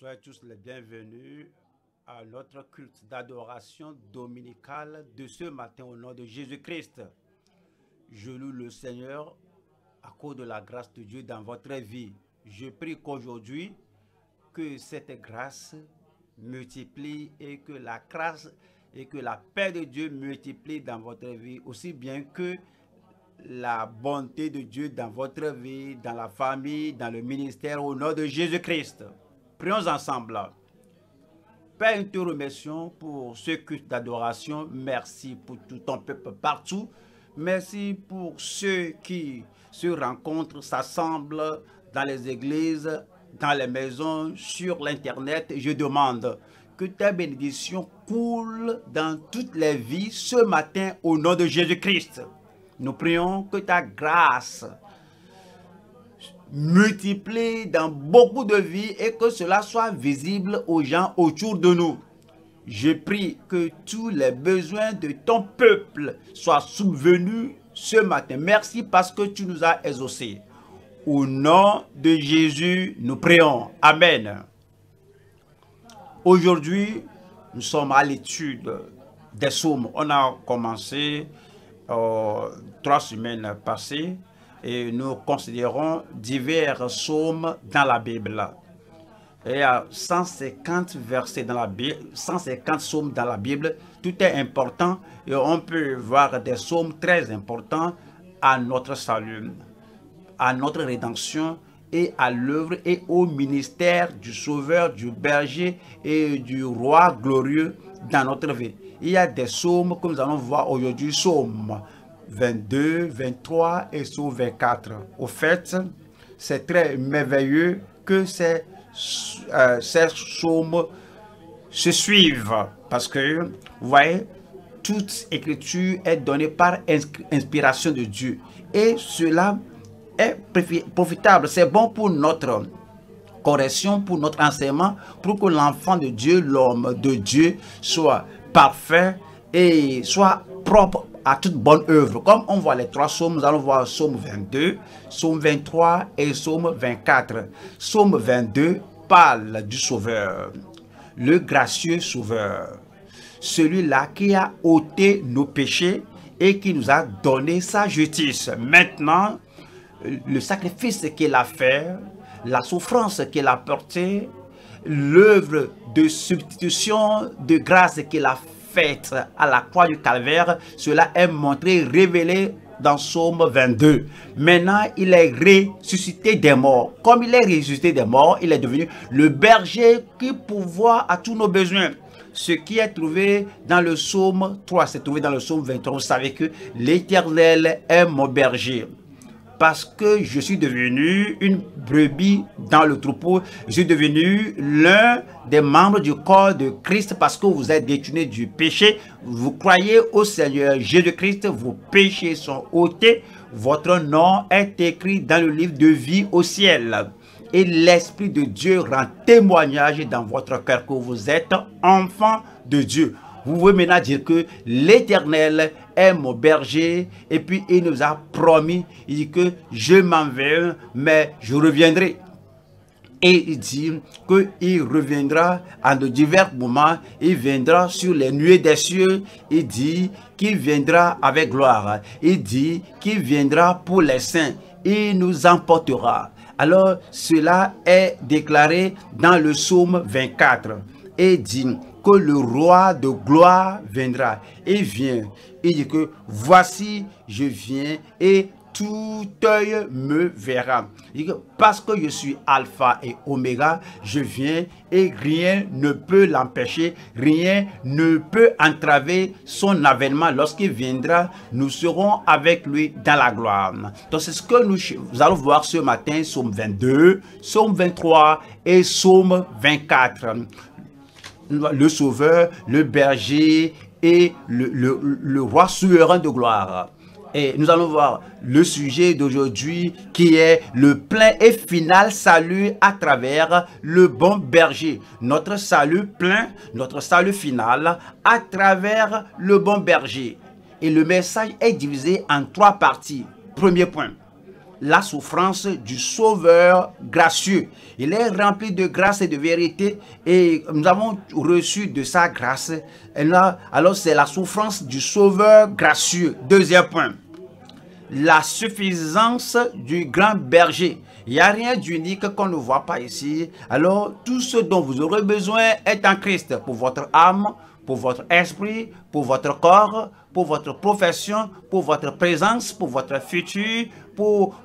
Soyez tous les bienvenus à notre culte d'adoration dominicale de ce matin au nom de Jésus-Christ. Je loue le Seigneur à cause de la grâce de Dieu dans votre vie. Je prie qu'aujourd'hui, que cette grâce multiplie et que la grâce et que la paix de Dieu multiplie dans votre vie, aussi bien que la bonté de Dieu dans votre vie, dans la famille, dans le ministère, au nom de Jésus-Christ. Prions ensemble. Père, nous te remercions pour ce culte d'adoration. Merci pour tout ton peuple partout. Merci pour ceux qui se rencontrent, s'assemblent dans les églises, dans les maisons, sur l'Internet. Je demande que ta bénédiction coule dans toutes les vies ce matin au nom de Jésus-Christ. Nous prions que ta grâce multiplié dans beaucoup de vies et que cela soit visible aux gens autour de nous. Je prie que tous les besoins de ton peuple soient souvenus ce matin. Merci parce que tu nous as exaucés. Au nom de Jésus, nous prions. Amen. Aujourd'hui, nous sommes à l'étude des sommes. On a commencé euh, trois semaines passées et nous considérons divers psaumes dans la Bible. il y a 150 versets dans la Bible, 150 psaumes dans la Bible. Tout est important et on peut voir des psaumes très importants à notre salut, à notre rédemption et à l'œuvre et au ministère du Sauveur, du Berger et du Roi glorieux dans notre vie. Il y a des psaumes que nous allons voir aujourd'hui, psaumes 22, 23 et sur 24. Au fait, c'est très merveilleux que ces, euh, ces psaumes se suivent parce que, vous voyez, toute écriture est donnée par inspiration de Dieu. Et cela est profitable, c'est bon pour notre correction, pour notre enseignement, pour que l'enfant de Dieu, l'homme de Dieu soit parfait et soit propre à toute bonne œuvre. Comme on voit les trois sommes, nous allons voir psaume 22, psaume 23 et psaume 24. somme 22 parle du Sauveur, le gracieux Sauveur, celui-là qui a ôté nos péchés et qui nous a donné sa justice. Maintenant, le sacrifice qu'il a fait, la souffrance qu'il a portée, l'œuvre de substitution de grâce qu'il a fait, faite à la croix du calvaire, cela est montré, révélé dans Psaume 22. Maintenant, il est ressuscité des morts. Comme il est ressuscité des morts, il est devenu le berger qui pourvoit à tous nos besoins. Ce qui est trouvé dans le psaume 3, c'est trouvé dans le psaume 23. Vous savez que l'éternel est mon berger parce que je suis devenu une brebis dans le troupeau. Je suis devenu l'un des membres du corps de Christ parce que vous êtes détourné du péché. Vous croyez au Seigneur Jésus-Christ, vos péchés sont ôtés. Votre nom est écrit dans le livre de vie au ciel. Et l'Esprit de Dieu rend témoignage dans votre cœur que vous êtes enfant de Dieu vous pouvez maintenant dire que l'Éternel est mon berger et puis il nous a promis, il dit que je m'en vais, mais je reviendrai. Et il dit qu'il reviendra en de divers moments, il viendra sur les nuées des cieux, il dit qu'il viendra avec gloire, il dit qu'il viendra pour les saints, il nous emportera. Alors cela est déclaré dans le psaume 24 et dit que le roi de gloire viendra. Et vient. Il dit que voici, je viens et tout œil me verra. parce que je suis alpha et oméga, je viens et rien ne peut l'empêcher, rien ne peut entraver son avènement. Lorsqu'il viendra, nous serons avec lui dans la gloire. Donc c'est ce que nous, nous, allons voir ce matin, psaume 22, psaume 23 et Somme 24 le sauveur, le berger et le, roi souverain de gloire. Et nous allons voir le sujet d'aujourd'hui qui est le plein et final salut à travers le bon berger. Notre salut plein, notre salut final à travers le bon berger. Et le message est divisé en trois parties. Premier point, la souffrance du Sauveur gracieux. Il est rempli de grâce et de vérité et nous avons reçu de sa grâce. Alors c'est la souffrance du Sauveur gracieux. Deuxième point, la suffisance du grand berger. Il n'y a rien d'unique qu'on ne voit pas ici. Alors tout ce dont vous aurez besoin est en Christ pour votre âme, pour votre esprit, pour votre corps, pour votre profession, pour votre présence, pour votre futur,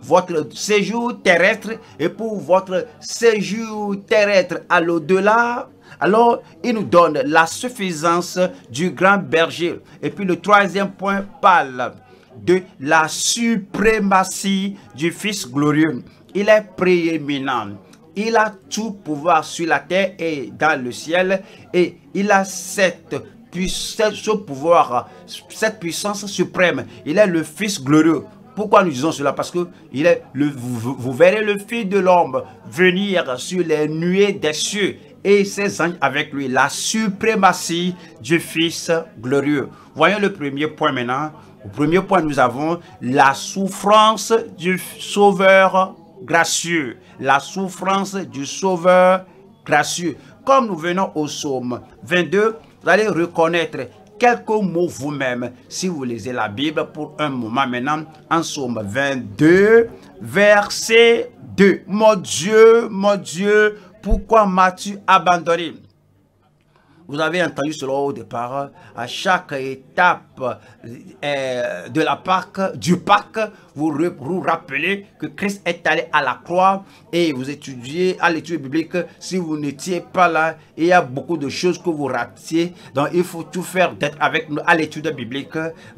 votre séjour terrestre et pour votre séjour terrestre à l'au-delà. Alors, il nous donne la suffisance du grand berger. Et puis le troisième point parle de la suprématie du Fils glorieux. Il est prééminent. Il a tout pouvoir sur la terre et dans le ciel. Et il a cette puissance, ce pouvoir, cette puissance suprême. Il est le Fils glorieux. Pourquoi nous disons cela Parce que il est le, vous, verrez le Fils de l'homme venir sur les nuées des cieux et ses anges avec lui. La suprématie du Fils glorieux. Voyons le premier point maintenant. Au premier point, nous avons la souffrance du Sauveur gracieux. La souffrance du Sauveur gracieux. Comme nous venons au psaume 22, vous allez reconnaître quelques mots vous-même, si vous lisez la Bible pour un moment maintenant, en somme, 22, verset 2. Mon Dieu, mon Dieu, pourquoi m'as-tu abandonné vous avez entendu cela au départ. À chaque étape euh, de la Pâque, du Pâque, vous vous rappelez que Christ est allé à la croix et vous étudiez à l'étude biblique. Si vous n'étiez pas là, il y a beaucoup de choses que vous ratiez. Donc, il faut tout faire d'être avec nous à l'étude biblique.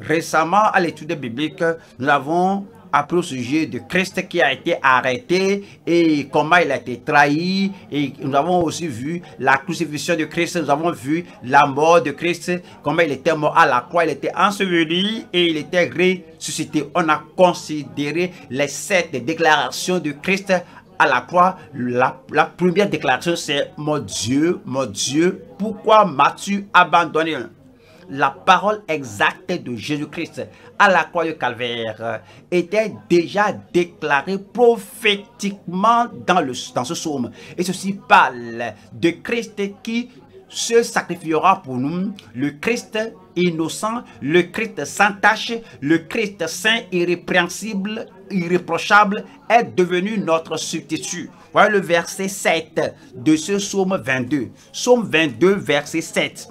Récemment, à l'étude biblique, nous avons après au sujet de Christ qui a été arrêté et comment il a été trahi. Et nous avons aussi vu la crucifixion de Christ, nous avons vu la mort de Christ, comment il était mort à la croix, il était enseveli et il était ressuscité. On a considéré les sept déclarations de Christ à la croix, la, la première déclaration, c'est « Mon Dieu, mon Dieu, pourquoi m'as-tu abandonné ?» la parole exacte de Jésus-Christ à la croix du Calvaire était déjà déclarée prophétiquement dans, le, dans ce psaume. Et ceci parle de Christ qui se sacrifiera pour nous, le Christ innocent, le Christ sans tache, le Christ saint, irrépréhensible, irréprochable, est devenu notre substitut. Voilà le verset 7 de ce psaume 22. Psaume 22, verset 7.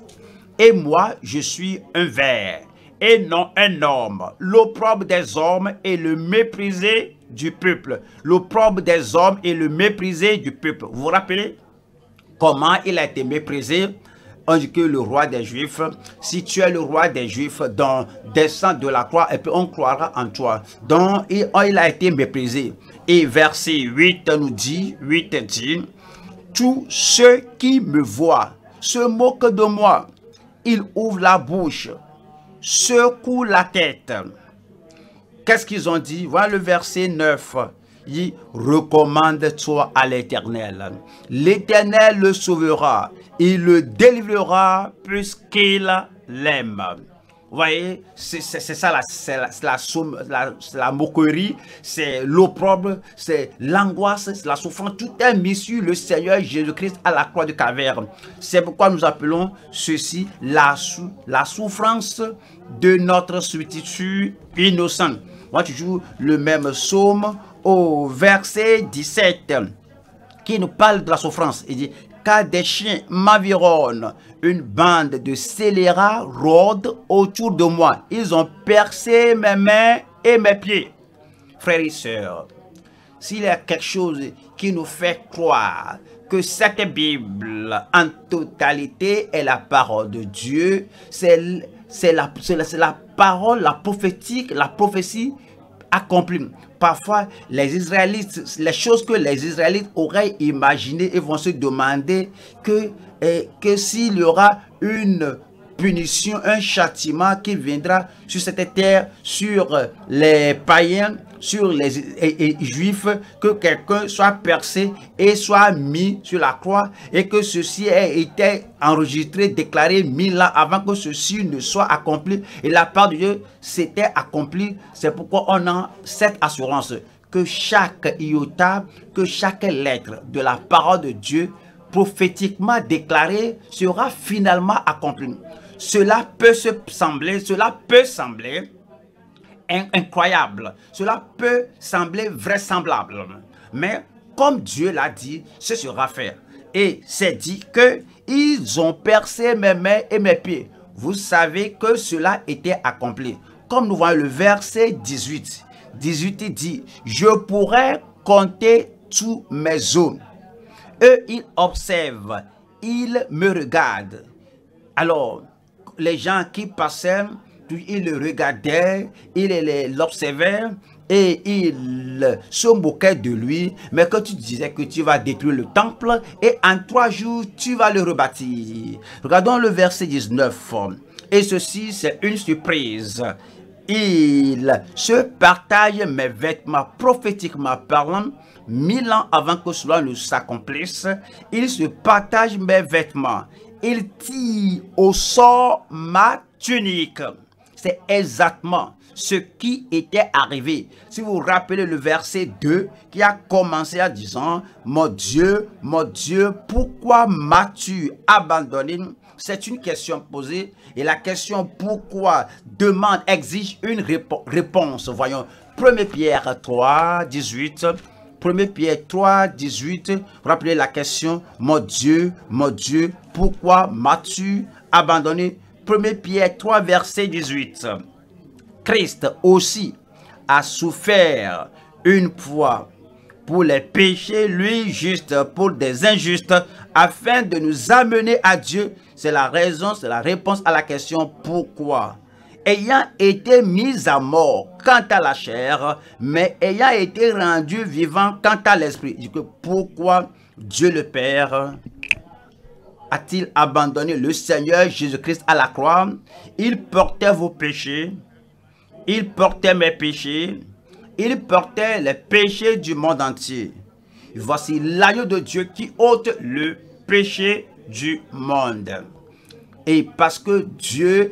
Et moi, je suis un ver, et non un homme, l'opprobre des hommes est le méprisé du peuple. L'opprobre des hommes est le méprisé du peuple. Vous vous rappelez comment il a été méprisé On dit que le roi des Juifs, si tu es le roi des Juifs, donc descends de la croix et puis on croira en toi. Donc il, oh, a été méprisé. Et verset 8 nous dit, 8 dit, tous ceux qui me voient se moquent de moi il ouvre la bouche, secoue la tête. Qu'est-ce qu'ils ont dit Voilà le verset 9. Il recommande-toi à l'Éternel. L'Éternel le sauvera. Il le délivrera puisqu'il l'aime. Vous voyez, c'est ça la, la, la, moquerie, c'est l'opprobre, c'est l'angoisse, la souffrance. Tout est mis sur le Seigneur Jésus-Christ à la croix de caverne. C'est pourquoi nous appelons ceci la, la souffrance de notre substitut innocente. Moi, tu joue le même somme au verset 17 qui nous parle de la souffrance. dit, des chiens m'avironnent, Une bande de scélérats rôde autour de moi. Ils ont percé mes mains et mes pieds. Frères et sœurs, s'il y a quelque chose qui nous fait croire que cette Bible en totalité est la parole de Dieu, c'est la, la parole, la prophétique, la prophétie accomplie parfois les Israélites, les choses que les Israélites auraient imaginées et vont se demander que, eh, que s'il y aura une punition, un châtiment qui viendra sur cette terre, sur euh, les païens, sur les juifs, que quelqu'un soit percé et soit mis sur la croix et que ceci ait été enregistré, déclaré mille ans avant que ceci ne soit accompli. Et la part de Dieu s'était accomplie. C'est pourquoi on a cette assurance que chaque iota, que chaque lettre de la parole de Dieu prophétiquement déclarée sera finalement accomplie. Cela peut sembler, cela peut sembler incroyable. Cela peut sembler vraisemblable. Mais comme Dieu l'a dit, ce sera fait. Et c'est dit que ils ont percé mes mains et mes pieds. Vous savez que cela était accompli. Comme nous voyons le verset 18. 18 dit, je pourrais compter tous mes zones Eux, ils observent, ils me regardent. Alors, les gens qui passaient, ils le regardaient, ils l'observaient et ils se moquaient de lui. Mais quand tu disais que tu vas détruire le temple et en trois jours, tu vas le rebâtir. Regardons le verset 19. Et ceci, c'est une surprise. Il se partage mes vêtements prophétiquement parlant, mille ans avant que cela ne s'accomplisse. Il se partage mes vêtements il tire au sort ma tunique. C'est exactement ce qui était arrivé. Si vous rappelez le verset 2 qui a commencé en disant, mon Dieu, mon Dieu, pourquoi m'as-tu abandonné C'est une question posée et la question pourquoi demande, exige une réponse. Voyons, 1 Pierre 3, 18. 1 Pierre 3, 18, rappelez la question, mon Dieu, mon Dieu, pourquoi m'as-tu abandonné 1 Pierre 3, verset 18. Christ aussi a souffert une fois pour les péchés, lui juste pour des injustes, afin de nous amener à Dieu. C'est la raison, c'est la réponse à la question pourquoi ayant été mis à mort quant à la chair, mais ayant été rendu vivant quant à l'esprit. Pourquoi Dieu le Père a-t-il abandonné le Seigneur Jésus-Christ à la croix Il portait vos péchés, il portait mes péchés, il portait les péchés du monde entier. Voici l'agneau de Dieu qui ôte le péché du monde. Et parce que Dieu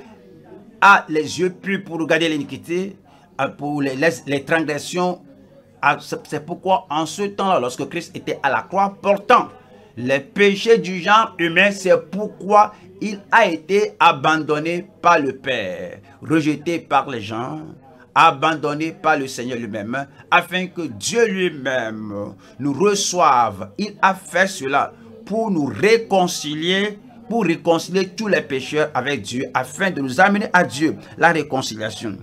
les yeux plus pour regarder l'iniquité, euh, pour les, les, les transgressions. Ah, c'est pourquoi en ce temps-là, lorsque Christ était à la croix, portant les péchés du genre humain, c'est pourquoi il a été abandonné par le Père, rejeté par les gens, abandonné par le Seigneur lui-même, afin que Dieu lui-même nous reçoive. Il a fait cela pour nous réconcilier pour réconcilier tous les pécheurs avec Dieu, afin de nous amener à Dieu, la réconciliation,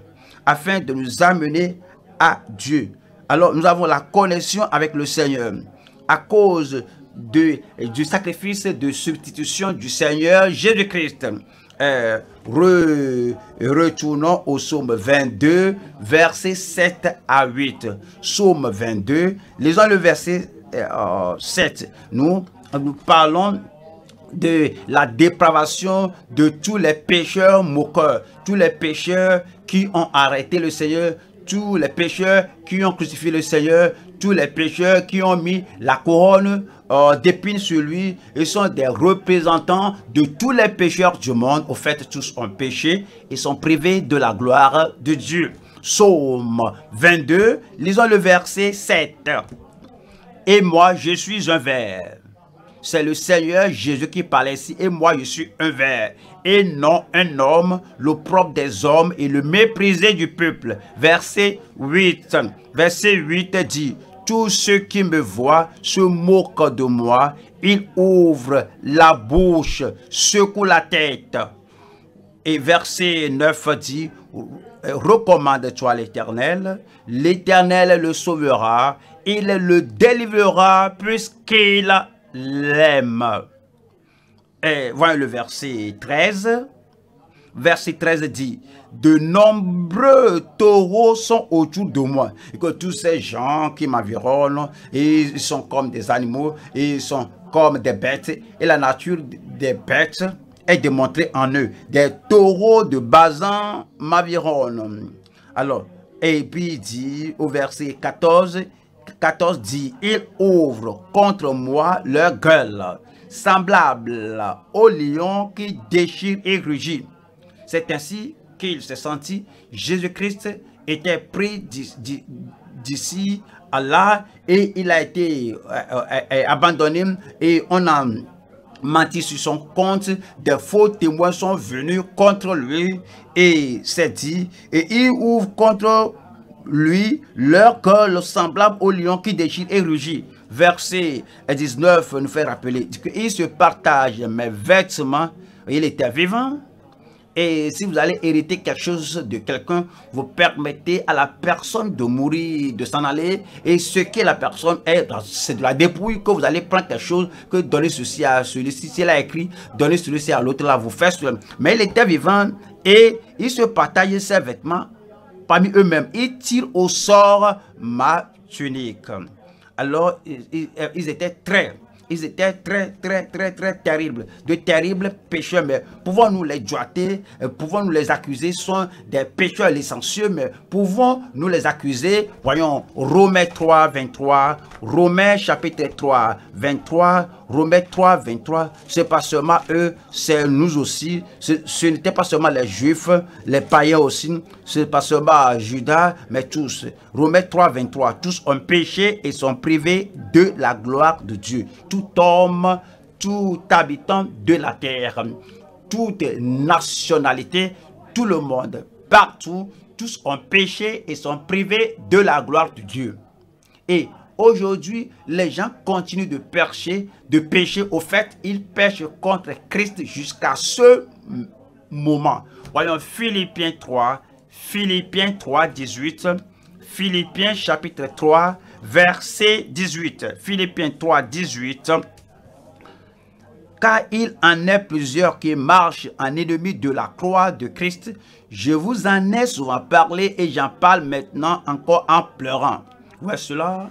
afin de nous amener à Dieu. Alors nous avons la connexion avec le Seigneur à cause de, du sacrifice de substitution du Seigneur Jésus-Christ. Euh, retournons au psaume 22, versets 7 à 8. Psaume 22, lisons le verset 7. Euh, nous, nous parlons de la dépravation de tous les pécheurs moqueurs, tous les pécheurs qui ont arrêté le Seigneur, tous les pécheurs qui ont crucifié le Seigneur, tous les pécheurs qui ont mis la couronne euh, d'épines sur lui, ils sont des représentants de tous les pécheurs du monde. Au fait, tous ont péché et sont privés de la gloire de Dieu. Psaume 22, lisons le verset 7. Et moi, je suis un verre c'est le Seigneur Jésus qui parle ici. et moi je suis un verre et non un homme, le propre des hommes et le méprisé du peuple. Verset 8. Verset 8 dit, tous ceux qui me voient se moquent de moi, ils ouvrent la bouche, secouent la tête. Et verset 9 dit, recommande-toi l'Éternel, l'Éternel le sauvera, il le délivrera puisqu'il l'aime. Et voilà le verset 13. Verset 13 dit, de nombreux taureaux sont autour de moi. Et que tous ces gens qui m'avironnent. ils sont comme des animaux, ils sont comme des bêtes. Et la nature des bêtes est démontrée en eux. Des taureaux de Bazan m'avironnent. Alors, et puis il dit au verset 14, 14 dit, ils ouvrent contre moi leur gueule, semblable au lion qui déchire et rugit. C'est ainsi qu'il se sentit. Jésus-Christ était pris d'ici à là et il a été euh, euh, euh, abandonné et on a menti sur son compte. Des faux témoins sont venus contre lui et s'est dit, et il ouvre contre lui, leur col semblable au lion qui déchire et rugit. Verset 19 nous fait rappeler qu'il se partage mes vêtements. Il était vivant. Et si vous allez hériter quelque chose de quelqu'un, vous permettez à la personne de mourir, de s'en aller. Et ce que la personne est, ben, c'est de la dépouille que vous allez prendre quelque chose, que donner ceci à celui-ci, c'est là écrit, donner celui-ci à l'autre, là vous faites cela. Mais il était vivant et il se partage ses vêtements parmi eux-mêmes et tire au sort ma tunique. Alors, ils étaient très ils étaient très, très, très, très terribles, de terribles pécheurs. Mais pouvons-nous les joiter, euh, pouvons-nous les accuser, sont des pécheurs licencieux, mais pouvons-nous les accuser Voyons, Romains 3, 23, Romains chapitre 3, 23, Romains 3, 23, c'est pas seulement eux, c'est nous aussi. Ce, n'était pas seulement les juifs, les païens aussi, c'est pas seulement Judas, mais tous. Romains 3, 23, tous ont péché et sont privés de la gloire de Dieu. Tout tout homme, tout habitant de la terre, toute nationalité, tout le monde, partout, tous ont péché et sont privés de la gloire de Dieu. Et aujourd'hui, les gens continuent de pécher, de pécher. Au fait, ils pêchent contre Christ jusqu'à ce moment. Voyons Philippiens 3, Philippiens 3, 18, Philippiens chapitre 3, verset 18. Philippiens 3, 18. Car il en est plusieurs qui marchent en ennemi de la croix de Christ. Je vous en ai souvent parlé et j'en parle maintenant encore en pleurant. Ouais, cela.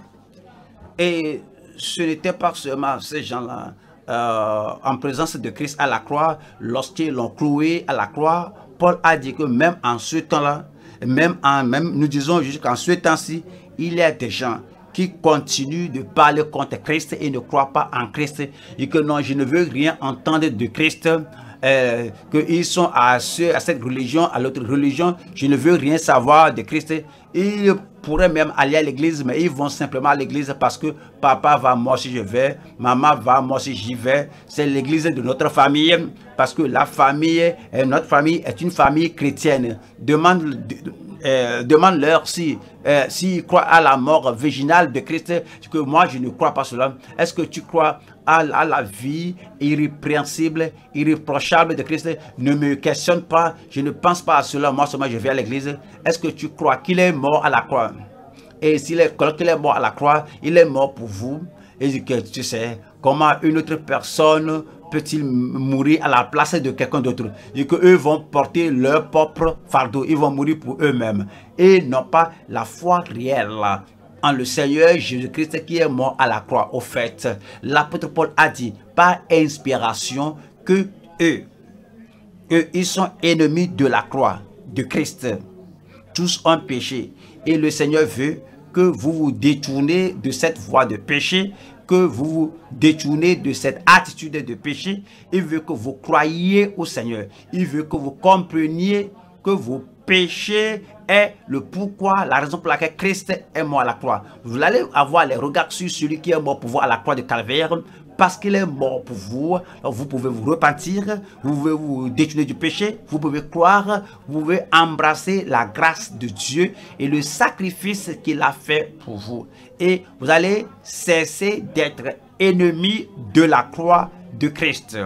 Et ce n'était pas seulement ces gens-là euh, en présence de Christ à la croix, lorsqu'ils l'ont cloué à la croix, Paul a dit que même en ce temps-là, même en même, nous disons jusqu'en ce temps-ci, il y a des gens qui continue de parler contre Christ et ne croit pas en Christ et que non, je ne veux rien entendre de Christ. Euh, qu'ils sont à, à cette religion, à l'autre religion, je ne veux rien savoir de Christ. Ils pourraient même aller à l'église, mais ils vont simplement à l'église parce que papa va, moi si je vais, maman va, moi si j'y vais. C'est l'église de notre famille parce que la famille, notre famille est une famille chrétienne. Demande, euh, leur si euh, s'ils croient à la mort virginale de Christ, que moi je ne crois pas cela. Est-ce que tu crois à, à, la vie irrépréhensible, irréprochable de Christ Ne me questionne pas, je ne pense pas à cela, moi seulement je vais à l'église. Est-ce que tu crois qu'il est mort à la croix et si est, quand est mort à la croix, il est mort pour vous. Et que tu sais, comment une autre personne peut-il mourir à la place de quelqu'un d'autre Et que eux vont porter leur propre fardeau. Ils vont mourir pour eux-mêmes. Et n'ont pas la foi réelle en le Seigneur Jésus-Christ qui est mort à la croix. Au fait, l'apôtre Paul a dit par inspiration que eux, eux, ils sont ennemis de la croix, de Christ. Tous ont péché. Et le Seigneur veut que vous vous détournez de cette voie de péché, que vous vous détournez de cette attitude de péché. Il veut que vous croyiez au Seigneur. Il veut que vous compreniez que vos péchés est le pourquoi, la raison pour laquelle Christ est mort à la croix. Vous allez avoir les regards sur celui qui est mort pour voir à la croix de Calvaire parce qu'il est mort pour vous. vous pouvez vous repentir, vous pouvez vous détourner du péché, vous pouvez croire, vous pouvez embrasser la grâce de Dieu et le sacrifice qu'il a fait pour vous. Et vous allez cesser d'être ennemi de la croix de Christ.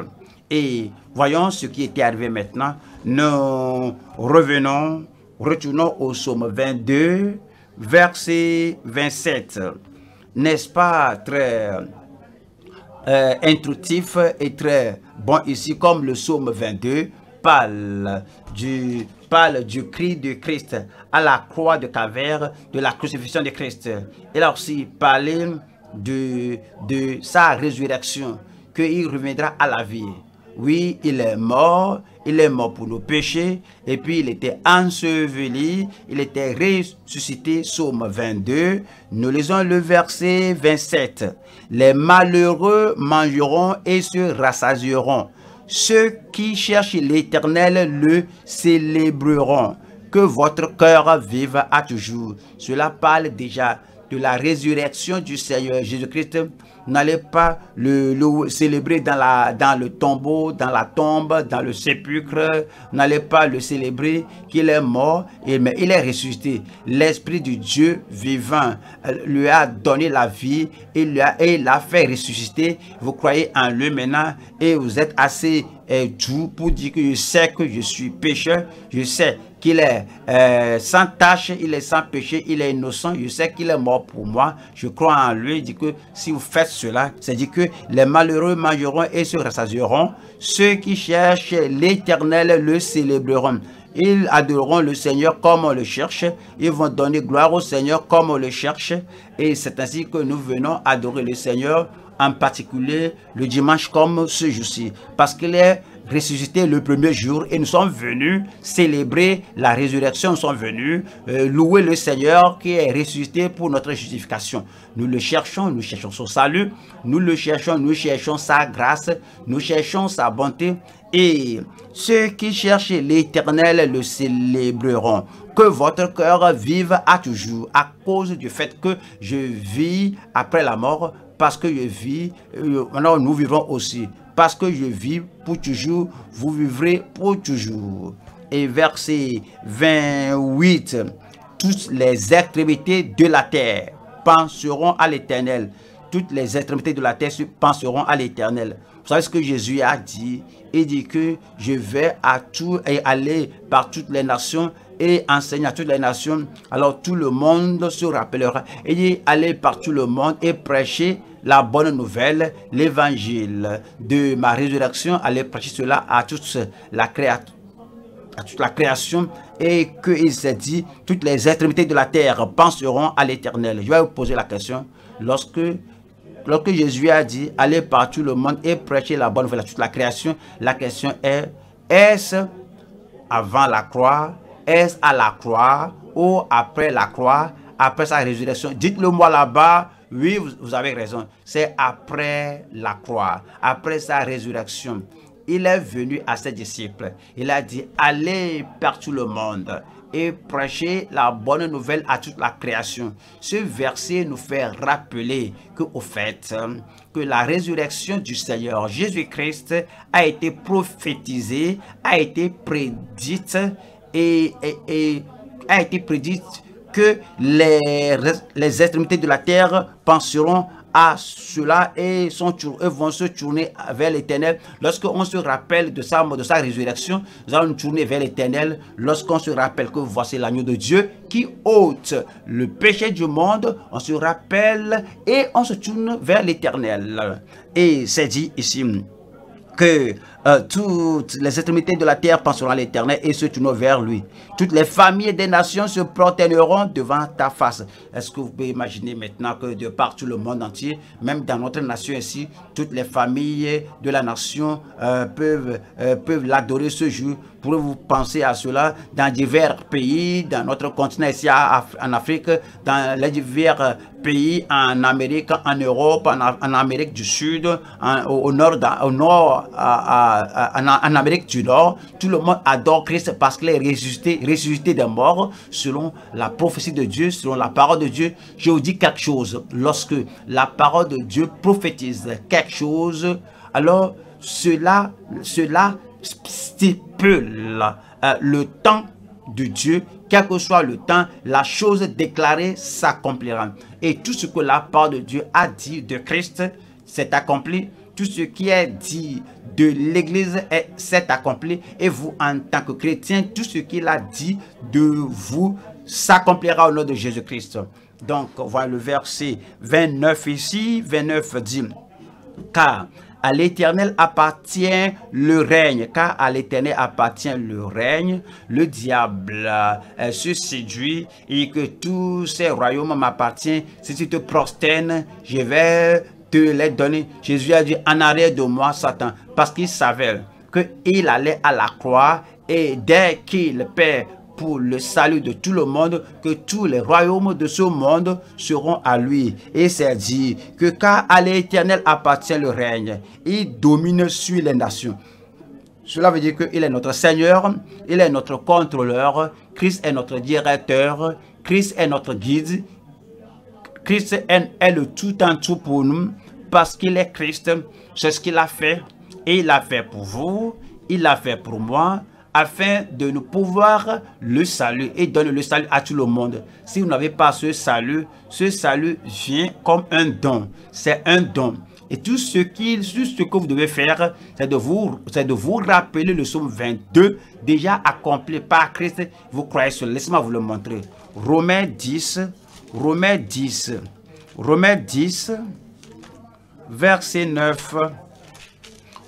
Et voyons ce qui est arrivé maintenant. Nous revenons, retournons au psaume 22, verset 27. N'est-ce pas très euh, instructif et très bon ici, comme le psaume 22 parle du, parle du cri de Christ à la croix de Caverne, de la crucifixion de Christ. et là aussi parler de, de sa résurrection, que il reviendra à la vie. Oui, il est mort, il est mort pour nos péchés, et puis il était enseveli, il était ressuscité, somme 22. Nous lisons le verset 27. Les malheureux mangeront et se rassasieront. Ceux qui cherchent l'Éternel le célébreront. Que votre cœur vive à toujours. Cela parle déjà de la résurrection du Seigneur Jésus-Christ N'allez pas le, célébrer dans, la, dans le tombeau, dans la tombe, dans le sépulcre. N'allez pas le célébrer qu'il est mort, et, mais il est ressuscité. L'Esprit du Dieu vivant euh, lui a donné la vie et, lui a, il l'a fait ressusciter. Vous croyez en lui maintenant et vous êtes assez euh, doux pour dire que je sais que je suis pécheur, je sais il est euh, sans tâche, il est sans péché, il est innocent. Je sais qu'il est mort pour moi. Je crois en lui. Il dit que si vous faites cela, c'est dit que les malheureux mangeront et se rassasieront. Ceux qui cherchent l'éternel le célébreront. Ils adoreront le Seigneur comme on le cherche. Ils vont donner gloire au Seigneur comme on le cherche. Et c'est ainsi que nous venons adorer le Seigneur, en particulier le dimanche comme ce jour-ci. Parce qu'il est ressuscité le premier jour et nous sommes venus célébrer la résurrection, nous sommes venus euh, louer le Seigneur qui est ressuscité pour notre justification. Nous le cherchons, nous cherchons son salut, nous le cherchons, nous cherchons sa grâce, nous cherchons sa bonté et ceux qui cherchent l'éternel le célébreront. Que votre cœur vive à toujours à cause du fait que je vis après la mort parce que je vis, euh, alors nous vivons aussi. Parce que je vis pour toujours, vous vivrez pour toujours. Et verset 28, toutes les extrémités de la terre penseront à l'éternel. Toutes les extrémités de la terre penseront à l'éternel. Vous savez ce que Jésus a dit Il dit que je vais à tout et aller par toutes les nations et enseigne à toutes les nations, alors tout le monde se rappellera. Ayez dit partout partout le monde et prêchez la bonne nouvelle, l'évangile de ma résurrection. Allez prêcher cela à toute la créature à toute la création et qu'il s'est dit toutes les extrémités de la terre penseront à l'éternel. Je vais vous poser la question. Lorsque, lorsque Jésus a dit allez partout le monde et prêchez la bonne nouvelle à toute la création, la question est est-ce avant la croix est-ce à la croix ou après la croix, après sa résurrection Dites-le moi là-bas. Oui, vous avez raison. C'est après la croix, après sa résurrection. Il est venu à ses disciples. Il a dit, allez partout le monde et prêchez la bonne nouvelle à toute la création. Ce verset nous fait rappeler que, au fait, que la résurrection du Seigneur Jésus-Christ a été prophétisée, a été prédite et, a été prédit que les, les extrémités de la terre penseront à cela et sont, eux vont se tourner vers l'éternel. Lorsqu'on se rappelle de sa, de sa résurrection, nous allons nous tourner vers l'éternel. Lorsqu'on se rappelle que voici l'agneau de Dieu qui ôte le péché du monde, on se rappelle et on se tourne vers l'éternel. Et c'est dit ici que euh, toutes les extrémités de la terre penseront à l'Éternel et se tourneront vers lui. Toutes les familles des nations se prosterneront devant ta face. Est-ce que vous pouvez imaginer maintenant que de partout le monde entier, même dans notre nation ici, toutes les familles de la nation euh, peuvent, euh, peuvent l'adorer ce jour pouvez vous penser à cela dans divers pays, dans notre continent ici en Afrique, dans les divers pays en Amérique, en Europe, en, Amérique du Sud, au, nord, au nord à euh, en, Amérique du Nord, tout le monde adore Christ parce qu'il est ressuscité, des morts selon la prophétie de Dieu, selon la parole de Dieu. Je vous dis quelque chose, lorsque la parole de Dieu prophétise quelque chose, alors cela, cela stipule euh, le temps de Dieu, quel que soit le temps, la chose déclarée s'accomplira. Et tout ce que la parole de Dieu a dit de Christ s'est accompli tout ce qui est dit de l'Église s'est accompli et vous, en tant que chrétien, tout ce qu'il a dit de vous s'accomplira au nom de Jésus-Christ. Donc, voilà le verset 29 ici. 29 dit, car à l'Éternel appartient le règne, car à l'Éternel appartient le règne, le diable se séduit et que tous ces royaumes m'appartiennent. Si tu te prosternes, je vais te les donner. Jésus a dit, en arrière de moi, Satan, parce qu'il savait qu'il allait à la croix et dès qu'il paie pour le salut de tout le monde, que tous les royaumes de ce monde seront à lui. Et c'est dit que car à l'éternel appartient le règne, il domine sur les nations. Cela veut dire qu'il est notre Seigneur, il est notre contrôleur, Christ est notre directeur, Christ est notre guide, Christ est le tout en tout pour nous parce qu'il est Christ. C'est ce qu'il a fait et il l'a fait pour vous, il l'a fait pour moi afin de nous pouvoir le salut et donner le salut à tout le monde. Si vous n'avez pas ce salut, ce salut vient comme un don. C'est un don. Et tout ce, qui, que vous devez faire, c'est de, vous, de vous rappeler le somme 22, déjà accompli par Christ. Vous croyez sur Laissez-moi vous le montrer. Romains 10, Romains 10. Romains 10, verset 9.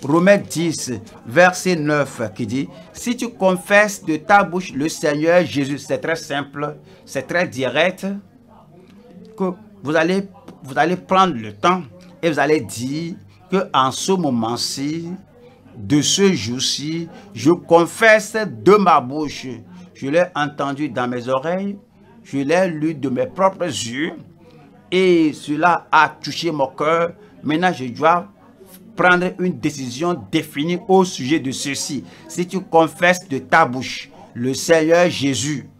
Romains 10, verset 9, qui dit, si tu confesses de ta bouche le Seigneur Jésus, c'est très simple, c'est très direct, que vous allez, vous allez prendre le temps et vous allez dire que en ce moment-ci, de ce jour-ci, je confesse de ma bouche. Je l'ai entendu dans mes oreilles, je l'ai lu de mes propres yeux et cela a touché mon cœur. Maintenant, je dois prendre une décision définie au sujet de ceci. Si tu confesses de ta bouche le Seigneur Jésus,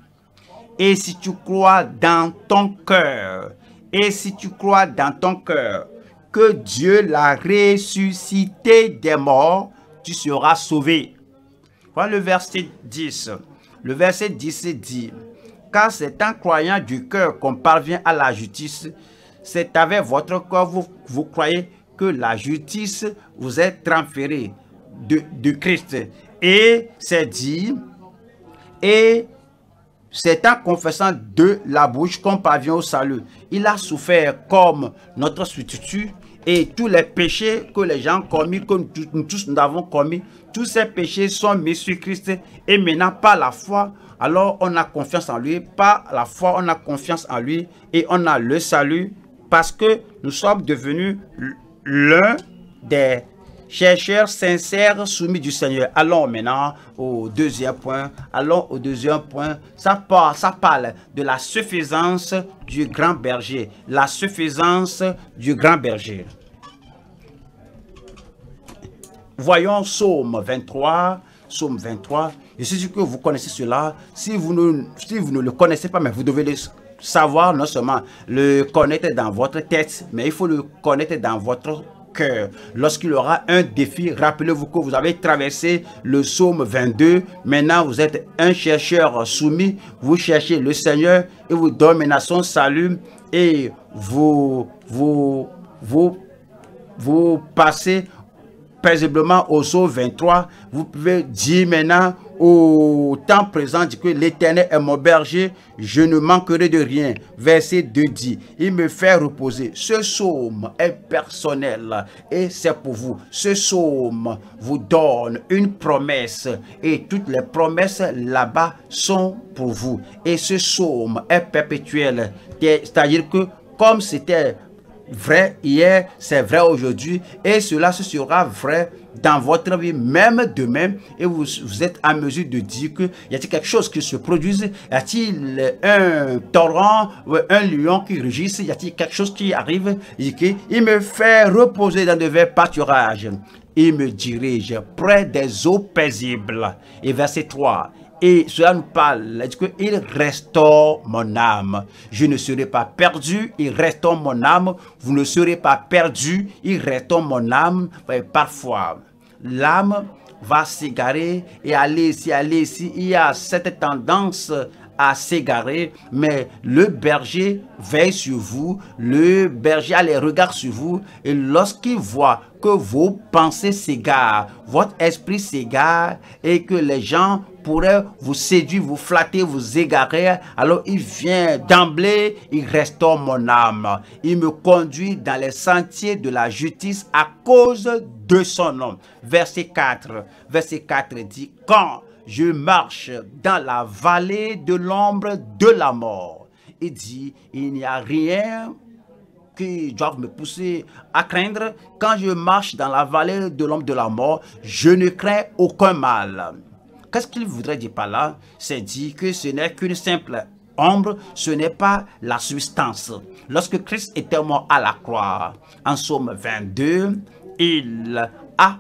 et si tu crois dans ton cœur, et si tu crois dans ton cœur que Dieu l'a ressuscité des morts, tu seras sauvé. Voilà le verset 10. Le verset 10 dit, car c'est en croyant du cœur qu'on parvient à la justice. C'est avec votre cœur vous, vous croyez que la justice vous est transférée de, Christ. Et c'est dit, et c'est en confessant de la bouche qu'on parvient au salut. Il a souffert comme notre substitut et tous les péchés que les gens ont commis, que nous tous nous avons commis, tous ces péchés sont mis sur Christ et maintenant par la foi, alors on a confiance en lui. Par la foi, on a confiance en lui et on a le salut parce que nous sommes devenus l'un des chercheurs sincères soumis du Seigneur. Allons maintenant au deuxième point. Allons au deuxième point. Ça parle, ça parle de la suffisance du grand berger. La suffisance du grand berger. Voyons Psaume 23. Psaume 23. Je suis sûr que vous connaissez cela. Si vous ne, si vous ne le connaissez pas, mais vous devez le savoir, non seulement le connaître dans votre tête, mais il faut le connaître dans votre cœur. Lorsqu'il y aura un défi, rappelez-vous que vous avez traversé le psaume 22. Maintenant, vous êtes un chercheur soumis. Vous cherchez le Seigneur et vous à son salut et vous, vous, vous, vous passez paisiblement au psaume 23. Vous pouvez dire maintenant au temps présent, dit que l'Éternel est mon berger, je ne manquerai de rien. Verset 2 dit, il me fait reposer. Ce psaume est personnel et c'est pour vous. Ce psaume vous donne une promesse et toutes les promesses là-bas sont pour vous. Et ce psaume est perpétuel, c'est-à-dire que comme c'était vrai hier, c'est vrai aujourd'hui et cela sera vrai dans votre vie, même demain, et vous, vous êtes en mesure de dire que y a-t-il quelque chose qui se produise, y a-t-il euh, un torrent, ou un lion qui rugisse, y a-t-il quelque chose qui arrive, et qui, il me fait reposer dans de verts pâturages. Il me dirige près des eaux paisibles. Et verset 3. Et cela nous parle, il restaure mon âme. Je ne serai pas perdu, il restaure mon âme. Vous ne serez pas perdu, il restaure mon âme. Parfois, l'âme va s'égarer et aller ici, aller ici. Il y a cette tendance à s'égarer, mais le berger veille sur vous, le berger a les regards sur vous, et lorsqu'il voit que vos pensées s'égarent, votre esprit s'égare et que les gens pourrait vous séduire, vous flatter, vous égarer. Alors il vient d'emblée, il restaure mon âme. Il me conduit dans les sentiers de la justice à cause de son nom. Verset 4. Verset 4 dit, quand je marche dans la vallée de l'ombre de la mort, il dit, il n'y a rien qui doit me pousser à craindre. Quand je marche dans la vallée de l'ombre de la mort, je ne crains aucun mal. Qu'est-ce qu'il voudrait dire par là C'est dire que ce n'est qu'une simple ombre, ce n'est pas la substance. Lorsque Christ était mort à la croix, en Somme 22, il a,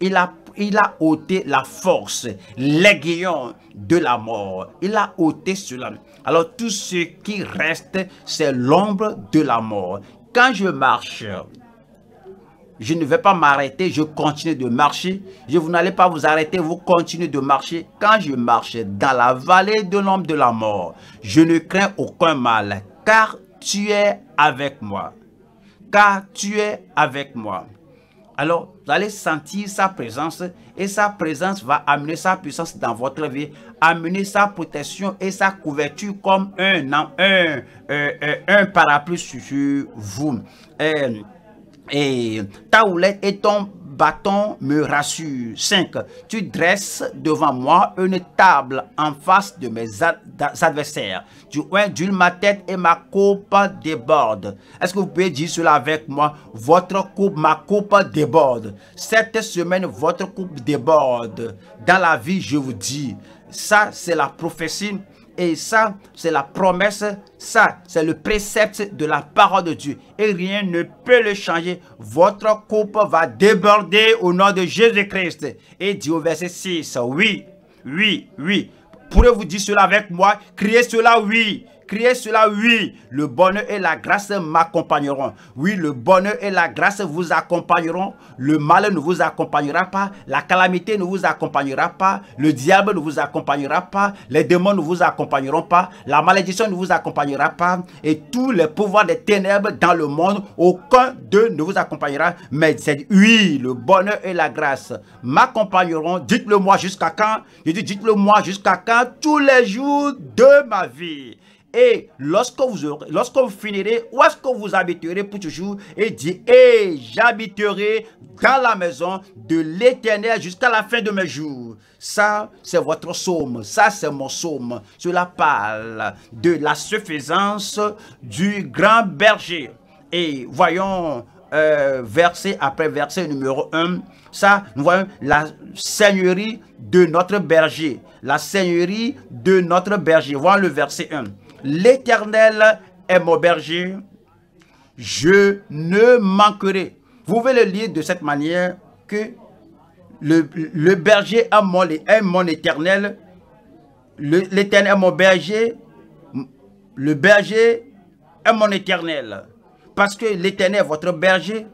il a il a ôté la force, l'aiguillon de la mort. Il a ôté cela. Alors tout ce qui reste, c'est l'ombre de la mort. Quand je marche je ne vais pas m'arrêter, je continue de marcher. Je vous n'allez pas vous arrêter, vous continuez de marcher. Quand je marche dans la vallée de l'homme de la mort, je ne crains aucun mal, car tu es avec moi. Car tu es avec moi. Alors, vous allez sentir sa présence et sa présence va amener sa puissance dans votre vie, amener sa protection et sa couverture comme un, un, un, euh, euh, parapluie sur vous. Euh, et ta houlette et ton bâton me rassurent. 5. Tu dresses devant moi une table en face de mes adversaires. Tu induis ma tête et ma coupe déborde. Est-ce que vous pouvez dire cela avec moi? Votre coupe, ma coupe déborde. Cette semaine, votre coupe déborde. Dans la vie, je vous dis, ça, c'est la prophétie et ça, c'est la promesse, ça, c'est le précepte de la parole de Dieu. Et rien ne peut le changer. Votre coupe va déborder au nom de Jésus-Christ. Et dit au verset 6, oui, oui, oui. Pourrez-vous dire cela avec moi? Criez cela, oui crier cela, oui, le bonheur et la grâce m'accompagneront. Oui, le bonheur et la grâce vous accompagneront. Le mal ne vous accompagnera pas. La calamité ne vous accompagnera pas. Le diable ne vous accompagnera pas. Les démons ne vous accompagneront pas. La malédiction ne vous accompagnera pas. Et tous les pouvoirs des ténèbres dans le monde, aucun d'eux ne vous accompagnera. Mais c'est oui, le bonheur et la grâce m'accompagneront. Dites-le moi jusqu'à quand Je dis dites-le moi jusqu'à quand Tous les jours de ma vie. Et lorsque vous, lorsque vous finirez, où est-ce que vous habiterez pour toujours Et dit, et j'habiterai dans la maison de l'Éternel jusqu'à la fin de mes jours. Ça, c'est votre psaume. Ça, c'est mon psaume. Cela parle de la suffisance du grand berger. Et voyons euh, verset après verset numéro 1. Ça, nous voyons la seigneurie de notre berger. La seigneurie de notre berger. Voyons le verset 1. L'Éternel est mon berger, je ne manquerai. Vous pouvez le lire de cette manière que le, berger mon, est mon éternel, l'éternel est mon berger, le berger est mon éternel. Parce que l'éternel est votre berger,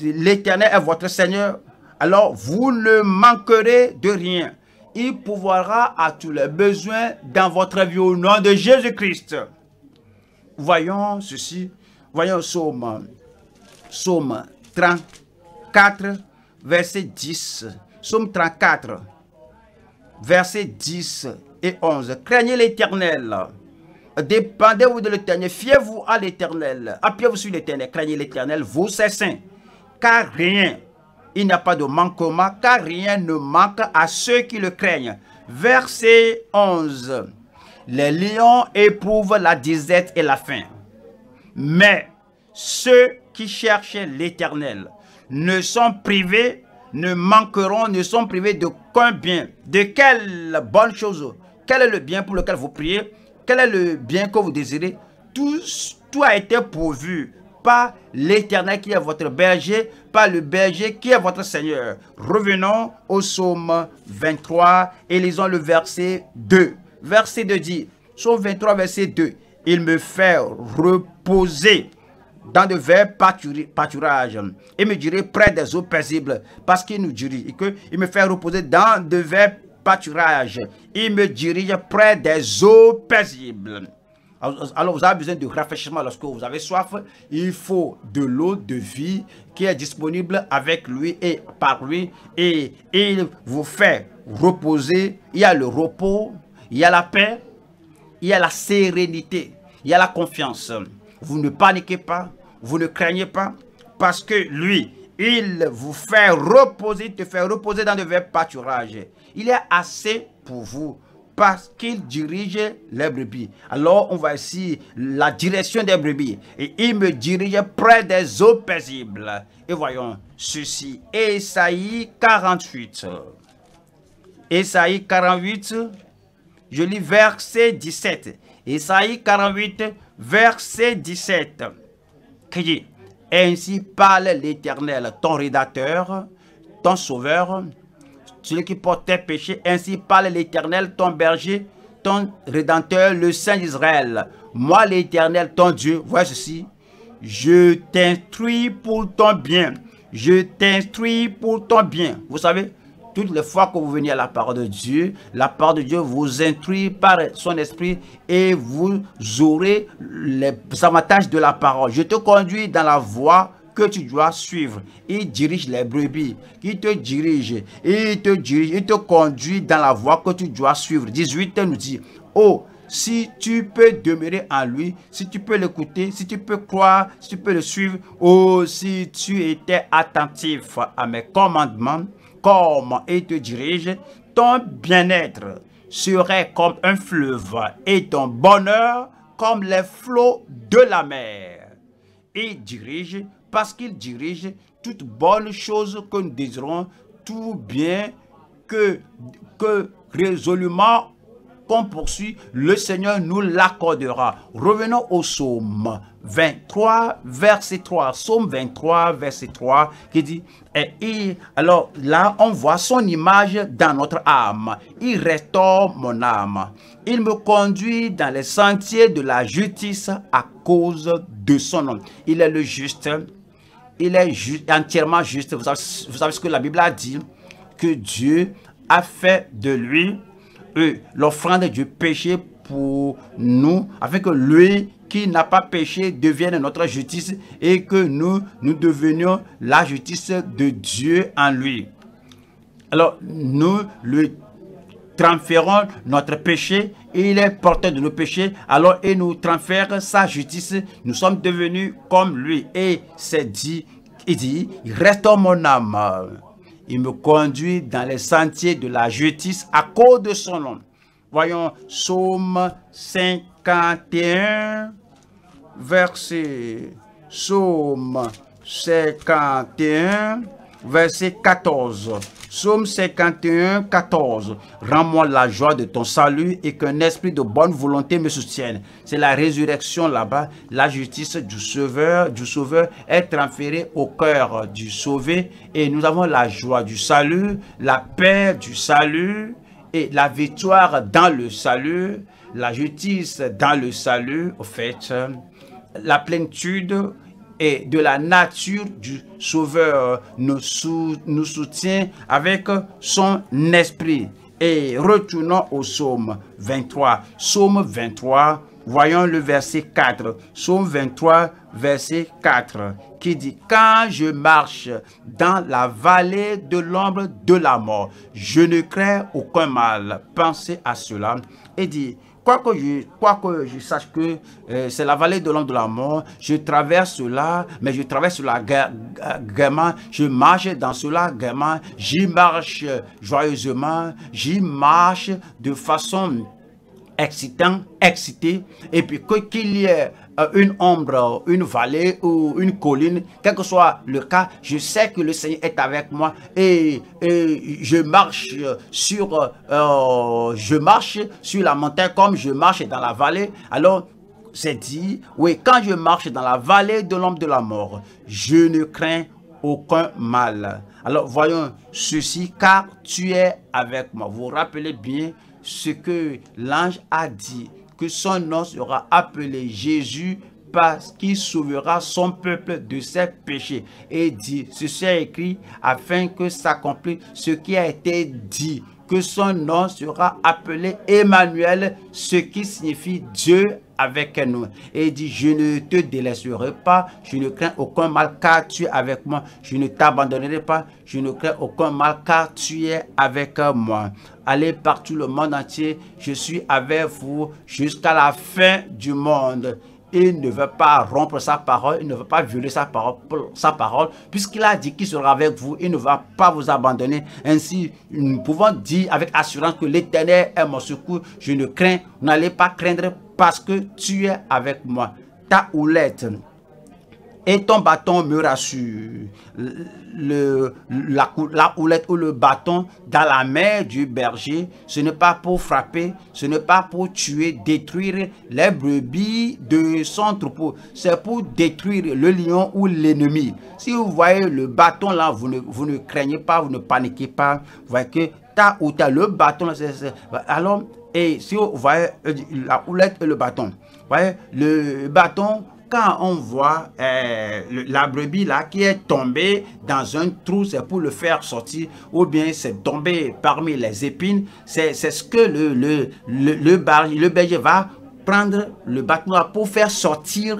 l'éternel est votre Seigneur. Alors vous ne manquerez de rien il pourvoira à tous les besoins dans votre vie au nom de Jésus-Christ. Voyons ceci. Voyons Psaume, Psaume 34, verset 10. Somme 34, verset 10 et 11. Craignez l'Éternel. Dépendez-vous de l'Éternel. Fiez-vous à l'Éternel. Appuyez-vous sur l'Éternel. Craignez l'Éternel, vous, c'est Car rien il n'y a pas de manquement, car rien ne manque à ceux qui le craignent. Verset 11. Les lions éprouvent la disette et la faim. Mais ceux qui cherchent l'Éternel ne sont privés, ne manqueront, ne sont privés de qu'un bien. De quelle bonne chose Quel est le bien pour lequel vous priez Quel est le bien que vous désirez tout, tout a été pourvu pas l'Éternel qui est votre berger, pas le berger qui est votre Seigneur. Revenons au psaume 23 et lisons le verset 2. Verset 2 dit, psaume 23, verset 2, il me fait reposer dans de verts pâturages et me dirige près des eaux paisibles parce qu'il nous dirige et qu'il me fait reposer dans de verts pâturages. Il me dirige près des eaux paisibles. Alors vous avez besoin de rafraîchissement lorsque vous avez soif. Il faut de l'eau de vie qui est disponible avec lui et par lui. Et il vous fait reposer. Il y a le repos, il y a la paix, il y a la sérénité, il y a la confiance. Vous ne paniquez pas, vous ne craignez pas parce que lui, il vous fait reposer, te fait reposer dans de verts pâturages. Il est assez pour vous parce qu'il dirige les brebis. Alors on voit ici la direction des brebis. Et il me dirige près des eaux paisibles. Et voyons ceci. Esaïe 48. Euh. Esaïe 48, je lis verset 17. Esaïe 48, verset 17. Qui dit, Ainsi parle l'Éternel, ton rédacteur, ton sauveur, celui qui portait péché. Ainsi parle l'Éternel, ton berger, ton rédempteur, le Saint d'Israël. Moi, l'Éternel, ton Dieu, vois ceci. Je t'instruis pour ton bien. Je t'instruis pour ton bien. Vous savez, toutes les fois que vous venez à la parole de Dieu, la parole de Dieu vous instruit par son esprit et vous aurez les avantages de la parole. Je te conduis dans la voie que tu dois suivre. Il dirige les brebis. Il te dirige. Il te dirige. Il te conduit dans la voie que tu dois suivre. 18 nous dit, oh, si tu peux demeurer en lui, si tu peux l'écouter, si tu peux croire, si tu peux le suivre, oh, si tu étais attentif à mes commandements, Comment il te dirige, ton bien-être serait comme un fleuve et ton bonheur comme les flots de la mer. Il dirige parce qu'il dirige toute bonne chose que nous désirons, tout bien que, que résolument qu'on poursuit, le Seigneur nous l'accordera. Revenons au psaume 23, verset 3. Psaume 23, verset 3, qui dit, et il, alors là, on voit son image dans notre âme. Il restaure mon âme. Il me conduit dans les sentiers de la justice à cause de son nom. Il est le juste il est entièrement juste. Vous savez, ce que la Bible a dit, que Dieu a fait de lui euh, l'offrande du péché pour nous, afin que lui qui n'a pas péché devienne notre justice et que nous, nous devenions la justice de Dieu en lui. Alors, nous le transférons notre péché, il est porteur de nos péchés, alors il nous transfère sa justice, nous sommes devenus comme lui. Et c'est dit, il dit, restons mon âme. Il me conduit dans les sentiers de la justice à cause de son nom. Voyons, psaume 51, verset, psaume 51, verset 14. Psaume 51, 14. Rends-moi la joie de ton salut et qu'un esprit de bonne volonté me soutienne. C'est la résurrection là-bas. La justice du sauveur, du sauveur est transférée au cœur du sauvé et nous avons la joie du salut, la paix du salut et la victoire dans le salut, la justice dans le salut, au fait, la plénitude et de la nature du Sauveur nous, soutient avec son esprit. Et retournons au psaume 23. Psaume 23, voyons le verset 4. Psaume 23, verset 4, qui dit, Quand je marche dans la vallée de l'ombre de la mort, je ne crains aucun mal. Pensez à cela et dit, Quoi que je, je sache que euh, c'est la vallée de l'homme de la mort, je traverse cela, mais je traverse cela gaiement, je marche dans cela gaiement, j'y marche joyeusement, j'y marche de façon excitant, excitée et puis qu'il y ait euh, une ombre, euh, une vallée ou une colline, quel que soit le cas, je sais que le Seigneur est avec moi et, je marche sur euh, je marche sur la montagne comme je marche dans la vallée. Alors c'est dit, oui, quand je marche dans la vallée de l'ombre de la mort, je ne crains aucun mal. Alors voyons ceci, car tu es avec moi. vous rappelez bien ce que l'ange a dit que son nom sera appelé Jésus parce qu'il sauvera son peuple de ses péchés. Et dit, ceci est écrit afin que s'accomplisse ce qui a été dit, que son nom sera appelé Emmanuel, ce qui signifie Dieu avec nous. Et il dit, je ne te délaisserai pas, je ne crains aucun mal car tu es avec moi. Je ne t'abandonnerai pas, je ne crains aucun mal car tu es avec moi. Allez partout le monde entier, je suis avec vous jusqu'à la fin du monde il ne veut pas rompre sa parole, il ne veut pas violer sa parole, puisqu'il a dit qu'il sera avec vous, il ne va pas vous abandonner. Ainsi, nous pouvons dire avec assurance que l'Éternel est mon secours, je ne crains, n'allez pas craindre parce que tu es avec moi. Ta houlette et ton bâton me rassure. Le, la, la, houlette ou le bâton dans la main du berger, ce n'est pas pour frapper, ce n'est pas pour tuer, détruire les brebis de son troupeau. C'est pour détruire le lion ou l'ennemi. Si vous voyez le bâton là, vous ne, vous craignez pas, vous ne paniquez pas. Vous voyez que ta ou ta, le bâton, alors, et si vous voyez euh, la houlette et le bâton, vous voyez, le bâton, quand on voit euh, la brebis là qui est tombée dans un trou, c'est pour le faire sortir, ou bien c'est tombé parmi les épines, c'est ce que le, le, le, le, berger va prendre le bâton pour faire sortir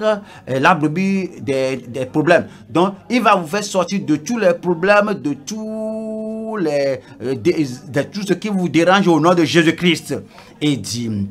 euh, la brebis des, des problèmes. Donc, il va vous faire sortir de tous les problèmes, de tous les, euh, de, tout ce qui vous dérange au nom de Jésus-Christ. Et dit,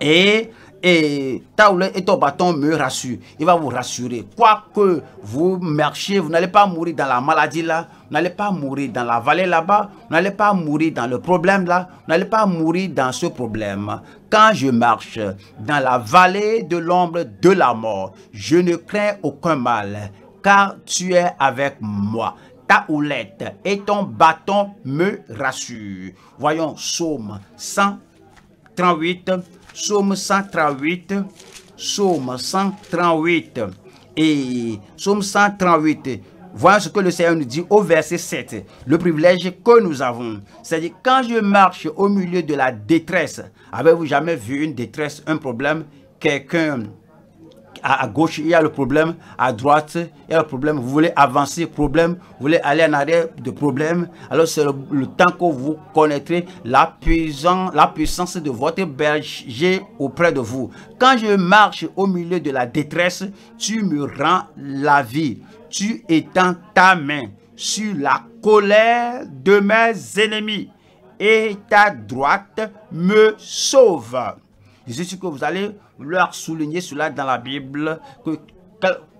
et et houlette et ton bâton me rassure. Il va vous rassurer. Quoi que vous marchiez, vous n'allez pas mourir dans la maladie là, vous n'allez pas mourir dans la vallée là-bas, vous n'allez pas mourir dans le problème là, vous n'allez pas mourir dans ce problème. Quand je marche dans la vallée de l'ombre de la mort, je ne crains aucun mal, car tu es avec moi ta houlette et ton bâton me rassurent. Voyons, psaume 138, Somme 138, Somme 138. Et psaume 138, Voyons ce que le Seigneur nous dit au verset 7. Le privilège que nous avons. C'est-à-dire, quand je marche au milieu de la détresse, avez-vous jamais vu une détresse, un problème, quelqu'un à, gauche, il y a le problème. À droite, il y a le problème. Vous voulez avancer, problème. Vous voulez aller en arrière, de problème. Alors, c'est le, temps que vous connaîtrez la, puissance, la puissance de votre berger auprès de vous. Quand je marche au milieu de la détresse, tu me rends la vie. Tu étends ta main sur la colère de mes ennemis et ta droite me sauve. Je suis que vous allez leur souligner cela dans la Bible, que,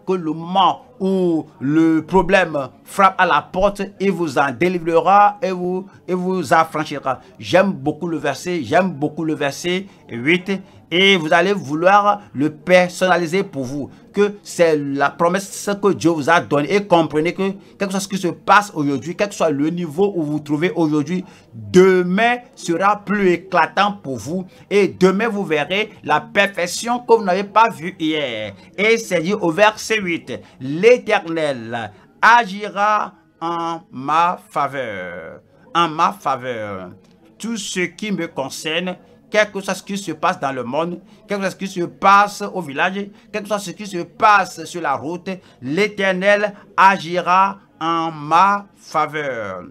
que le moment où le problème frappe à la porte, il vous en délivrera et vous, et vous affranchira. J'aime beaucoup le verset, j'aime beaucoup le verset 8 et vous allez vouloir le personnaliser pour vous. Que c'est la promesse que Dieu vous a donnée. Et comprenez que, quelque que qui se passe aujourd'hui, quel que soit le niveau où vous vous trouvez aujourd'hui, demain sera plus éclatant pour vous. Et demain, vous verrez la perfection que vous n'avez pas vue hier. Et c'est dit au verset 8, l'Éternel agira en ma faveur. En ma faveur. Tout ce qui me concerne quel que soit ce qui se passe dans le monde, quel que soit ce qui se passe au village, quel que soit ce qui se passe sur la route, l'Éternel agira en ma faveur.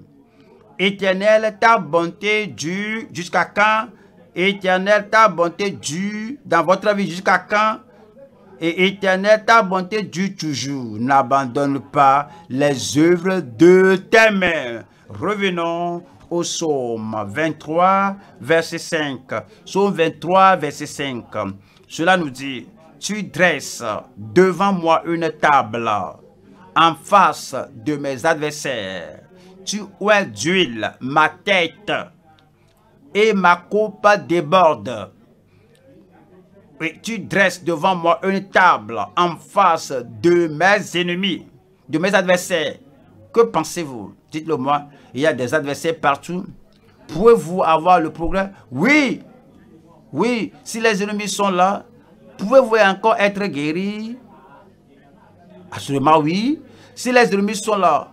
Éternel, ta bonté dure jusqu'à quand Éternel, ta bonté dure dans votre vie jusqu'à quand et éternel, ta bonté dure toujours. N'abandonne pas les œuvres de tes mains. Revenons au psaume 23, verset 5. Psaume 23, verset 5. Cela nous dit, tu dresses devant moi une table en face de mes adversaires. Tu oues d'huile ma tête et ma coupe déborde. Et tu dresses devant moi une table en face de mes ennemis, de mes adversaires. Que pensez-vous Dites-le moi. Il y a des adversaires partout. Pouvez-vous avoir le progrès Oui. Oui. Si les ennemis sont là, pouvez-vous encore être guéri Absolument oui. Si les ennemis sont là,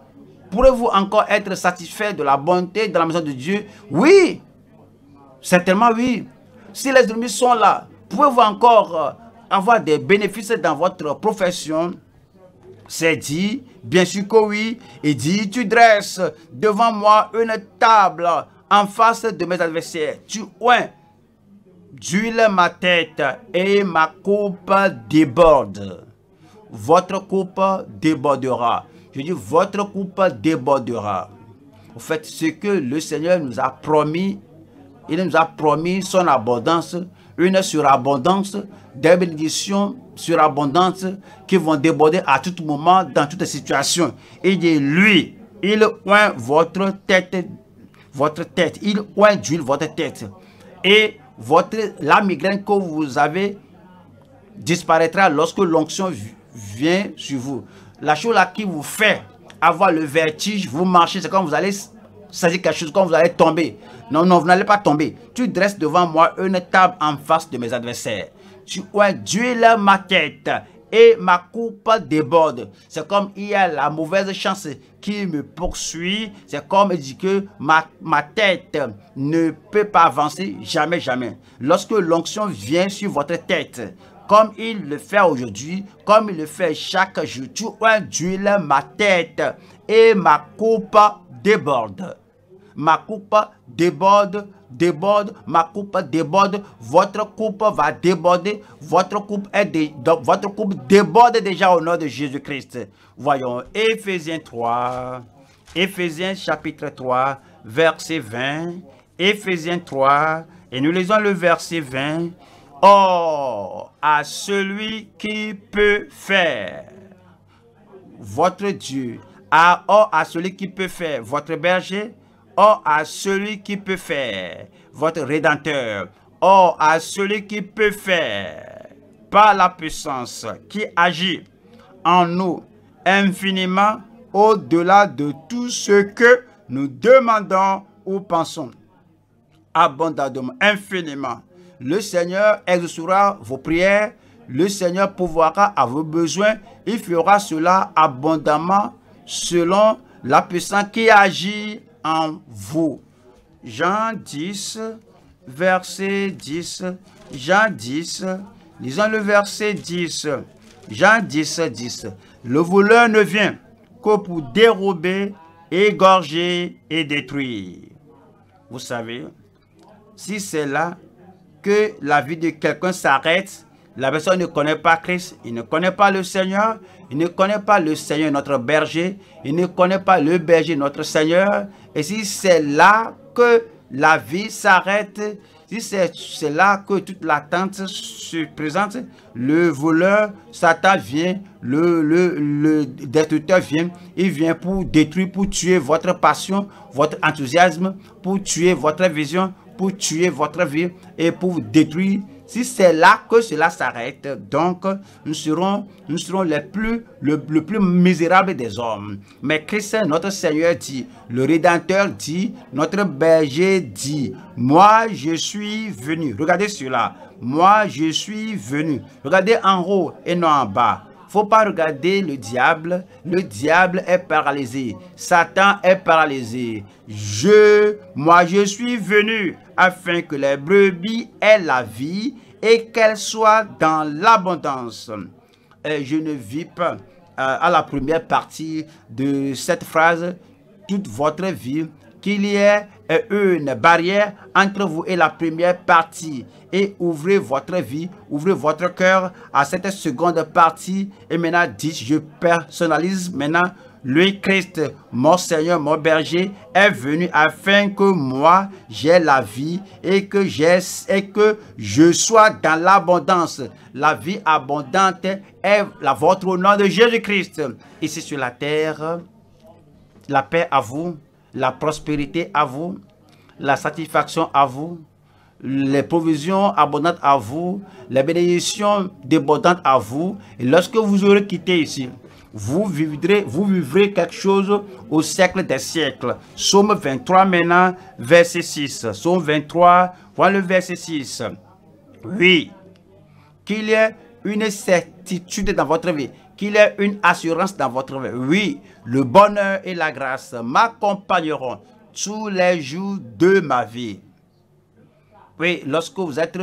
pouvez vous encore être satisfait de la bonté de la maison de Dieu Oui. Certainement oui. Si les ennemis sont là, pouvez-vous encore euh, avoir des bénéfices dans votre profession C'est dit, Bien sûr que oui. Il dit, tu dresses devant moi une table en face de mes adversaires. Tu oins d'huile ma tête et ma coupe déborde. Votre coupe débordera. Je dis, votre coupe débordera. En fait, ce que le Seigneur nous a promis, il nous a promis son abondance, une surabondance des bénédictions surabondantes qui vont déborder à tout moment, dans toute situation. Et lui, il oint votre tête, votre tête, il oint d'huile votre tête. Et votre, la migraine que vous avez disparaîtra lorsque l'onction vient sur vous. La chose là qui vous fait avoir le vertige, vous marchez, c'est quand vous allez saisir quelque chose, quand vous allez tomber. Non, non, vous n'allez pas tomber. Tu dresses devant moi une table en face de mes adversaires tu induis ma tête et ma coupe déborde. C'est comme il y a la mauvaise chance qui me poursuit. C'est comme il dit que ma, ma tête ne peut pas avancer jamais, jamais. Lorsque l'onction vient sur votre tête, comme il le fait aujourd'hui, comme il le fait chaque jour, tu induis ma tête et ma coupe déborde. Ma coupe déborde déborde, ma coupe déborde, votre coupe va déborder, votre coupe, est votre coupe déborde déjà au nom de Jésus-Christ. Voyons Éphésiens 3, Éphésiens chapitre 3, verset 20, Éphésiens 3, et nous lisons le verset 20. Or, à celui qui peut faire, votre Dieu, à, or, à celui qui peut faire, votre berger, Or à celui qui peut faire, votre Rédempteur. Or à celui qui peut faire, par la puissance qui agit en nous infiniment au-delà de tout ce que nous demandons ou pensons. Abondamment, infiniment. Le Seigneur exaucera vos prières. Le Seigneur pourvoira à vos besoins. Il fera cela abondamment selon la puissance qui agit vous. Jean 10, verset 10. Jean 10, lisons le verset 10. Jean 10, 10. Le voleur ne vient que pour dérober, égorger et détruire. Vous savez, si c'est là que la vie de quelqu'un s'arrête, la personne ne connaît pas Christ, il ne connaît pas le Seigneur, il ne connaît pas le Seigneur, notre berger, il ne connaît pas le berger, notre Seigneur. Et si c'est là que la vie s'arrête, si c'est là que toute l'attente se présente, le voleur, Satan vient, le, le, le destructeur vient, il vient pour détruire, pour tuer votre passion, votre enthousiasme, pour tuer votre vision, pour tuer votre vie et pour détruire si c'est là que cela s'arrête, donc nous serons, nous serons les plus, le, plus misérable des hommes. Mais Christ, notre Seigneur dit, le Rédempteur dit, notre berger dit, moi je suis venu. Regardez cela. Moi je suis venu. Regardez en haut et non en bas faut pas regarder le diable. Le diable est paralysé. Satan est paralysé. Je, moi, je suis venu afin que les brebis aient la vie et qu'elles soient dans l'abondance. Je ne vis pas euh, à la première partie de cette phrase toute votre vie qu'il y ait euh, une barrière entre vous et la première partie et ouvrez votre vie, ouvrez votre cœur à cette seconde partie et maintenant dites je personnalise maintenant lui Christ, mon Seigneur, mon berger, est venu afin que moi j'ai la vie et que, et que je sois dans l'abondance. La vie abondante est la vôtre au nom de Jésus-Christ. Ici sur la terre, la paix à vous, la prospérité à vous, la satisfaction à vous, les provisions abondantes à vous, les bénédictions débordantes à vous. Et lorsque vous aurez quitté ici, vous vivrez, vous vivrez quelque chose au siècle des siècles. Somme 23 maintenant, verset 6. Somme 23, voilà le verset 6. Oui, qu'il y ait une certitude dans votre vie, qu'il y ait une assurance dans votre vie. Oui, le bonheur et la grâce m'accompagneront tous les jours de ma vie. Oui, lorsque vous êtes,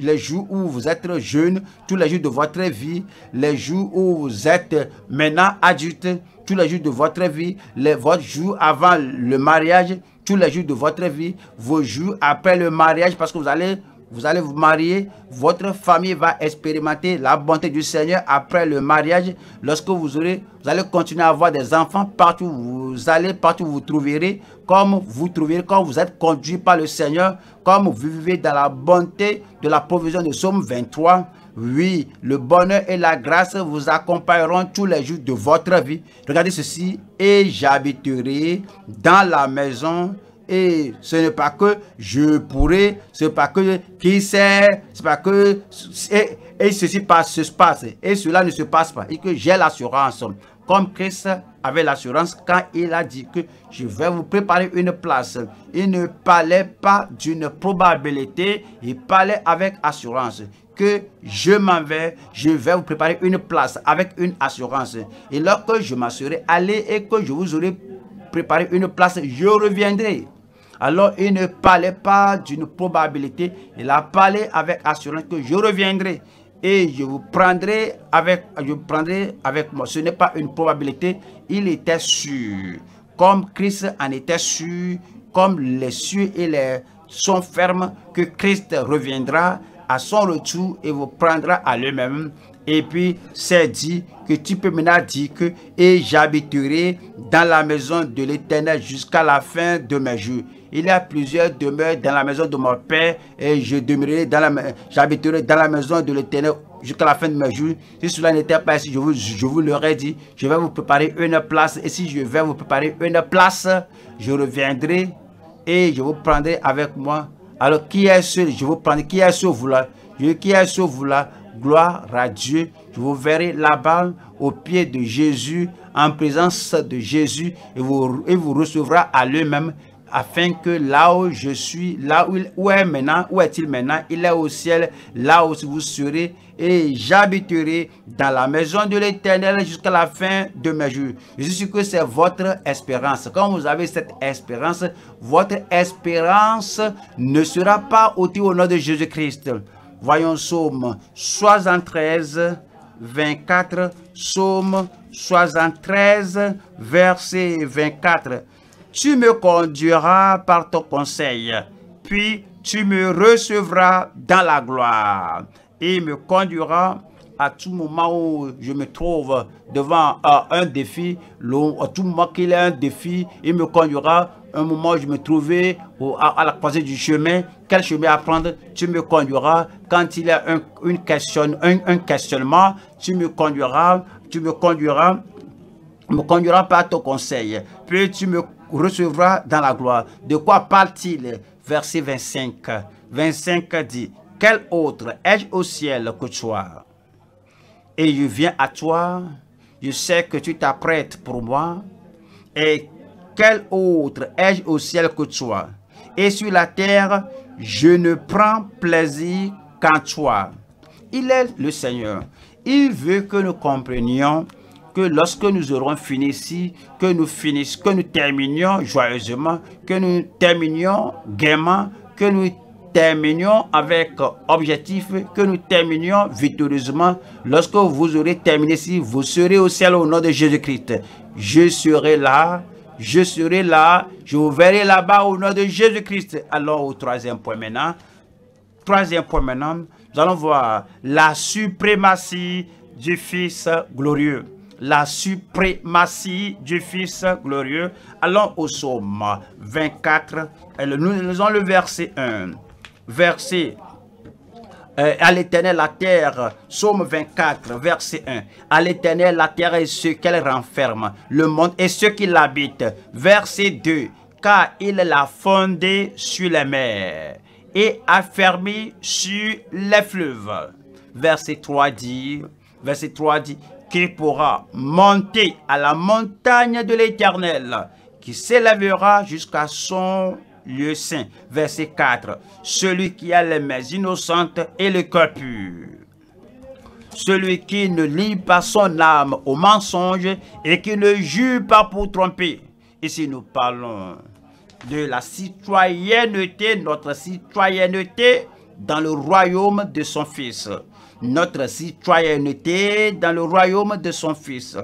les jours où vous êtes jeune, tous les jours de votre vie, les jours où vous êtes maintenant adulte, tous les jours de votre vie, les, votre jour avant le mariage, tous les jours de votre vie, vos jours après le mariage, parce que vous allez vous allez vous marier, votre famille va expérimenter la bonté du Seigneur après le mariage. Lorsque vous aurez, vous allez continuer à avoir des enfants partout où vous allez, partout où vous trouverez, comme vous trouverez quand vous êtes conduit par le Seigneur, comme vous vivez dans la bonté de la provision de Somme 23. Oui, le bonheur et la grâce vous accompagneront tous les jours de votre vie. Regardez ceci, et j'habiterai dans la maison et ce n'est pas que je pourrais, ce n'est pas que qui sait, ce n'est pas que et, ceci passe, se passe et cela ne se passe pas et que j'ai l'assurance comme Christ avait l'assurance quand il a dit que je vais vous préparer une place. Il ne parlait pas d'une probabilité, il parlait avec assurance que je m'en vais, je vais vous préparer une place avec une assurance. Et lorsque je m'assurerai, aller et que je vous aurai préparé une place, je reviendrai. Alors il ne parlait pas d'une probabilité, il a parlé avec assurance que je reviendrai et je vous prendrai avec, je prendrai avec moi. Ce n'est pas une probabilité, il était sûr. Comme Christ en était sûr, comme les cieux et les sont fermes, que Christ reviendra à son retour et vous prendra à lui-même. Et puis, c'est dit que tu peux me dire que et j'habiterai dans la maison de l'Éternel jusqu'à la fin de mes jours il y a plusieurs demeures dans la maison de mon Père, et je demeurerai dans la, j'habiterai dans la maison de l'Éternel jusqu'à la fin de mes jours. Si cela n'était pas ainsi, je vous, je vous l'aurais dit, je vais vous préparer une place, et si je vais vous préparer une place, je reviendrai et je vous prendrai avec moi. Alors qui est ce, je vous prends qui est ce vous là, je, qui est ce vous là, gloire à Dieu. Je vous verrai là-bas au pied de Jésus, en présence de Jésus, et vous, et vous recevra à lui-même afin que là où je suis, là où, il, est maintenant, où est-il maintenant, il est au ciel, là où vous serez, et j'habiterai dans la maison de l'Éternel jusqu'à la fin de mes jours. Je suis que c'est votre espérance. Quand vous avez cette espérance, votre espérance ne sera pas ôtée au nom de Jésus-Christ. Voyons Psaume 73, 24, Psaume 73, verset 24 tu me conduiras par ton conseil, puis tu me recevras dans la gloire. Il me conduira à tout moment où je me trouve devant euh, un défi, à tout moment qu'il y a un défi, il me conduira. Un moment où je me trouvais à, la croisée du chemin, quel chemin à prendre, tu me conduiras. Quand il y a un, une question, un, un questionnement, tu me conduiras, tu me conduiras, me conduiras par ton conseil. Puis tu me recevra dans la gloire. De quoi parle-t-il Verset 25. 25 dit, Quel autre ai-je au ciel que toi Et je viens à toi, je sais que tu t'apprêtes pour moi. Et quel autre ai-je au ciel que toi Et sur la terre, je ne prends plaisir qu'en toi. Il est le Seigneur. Il veut que nous comprenions que lorsque nous aurons fini ici, que nous finissons, que nous terminions joyeusement, que nous terminions gaiement, que nous terminions avec objectif, que nous terminions victorieusement. Lorsque vous aurez terminé ici, vous serez au ciel au nom de Jésus-Christ. Je serai là, je serai là, je vous verrai là-bas au nom de Jésus-Christ. Alors au troisième point maintenant. Troisième point maintenant, nous allons voir la suprématie du Fils glorieux la suprématie du Fils glorieux. Allons au psaume 24. Nous lisons le verset 1. Verset euh, à l'éternel la terre, psaume 24, verset 1. À l'éternel la terre et ce qu'elle renferme, le monde et ceux qui l'habitent. Verset 2. Car il l'a fondée sur les mers et fermé sur les fleuves. Verset 3 dit, verset 3 dit, qui pourra monter à la montagne de l'Éternel, qui s'élèvera jusqu'à son lieu saint. Verset 4. Celui qui a les mains innocentes et le cœur pur. Celui qui ne lie pas son âme au mensonge et qui ne jure pas pour tromper. Ici, nous parlons de la citoyenneté, notre citoyenneté dans le royaume de son Fils notre citoyenneté dans le royaume de son Fils.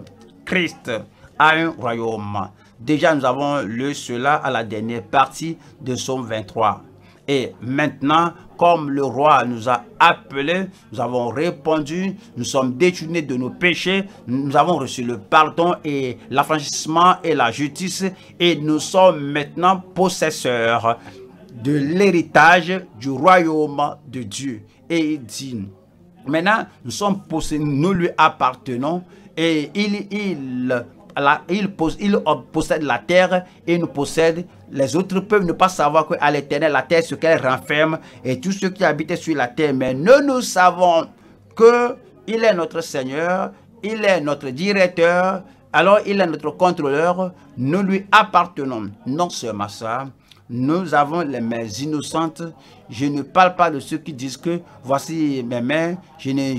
Christ a un royaume. Déjà, nous avons lu cela à la dernière partie de son 23. Et maintenant, comme le roi nous a appelés, nous avons répondu, nous sommes détournés de nos péchés, nous avons reçu le pardon et l'affranchissement et la justice et nous sommes maintenant possesseurs de l'héritage du royaume de Dieu. Et il dit, Maintenant, nous sommes nous lui appartenons et il, possède la terre et nous possède. Les autres peuvent ne pas savoir qu'à l'éternel, la terre, ce qu'elle renferme et tous ceux qui habitent sur la terre. Mais nous, nous savons que il est notre Seigneur, il est notre directeur, alors il est notre contrôleur. Nous lui appartenons. Non seulement ça, nous avons les mains innocentes. Je ne parle pas de ceux qui disent que voici mes mains, je ne,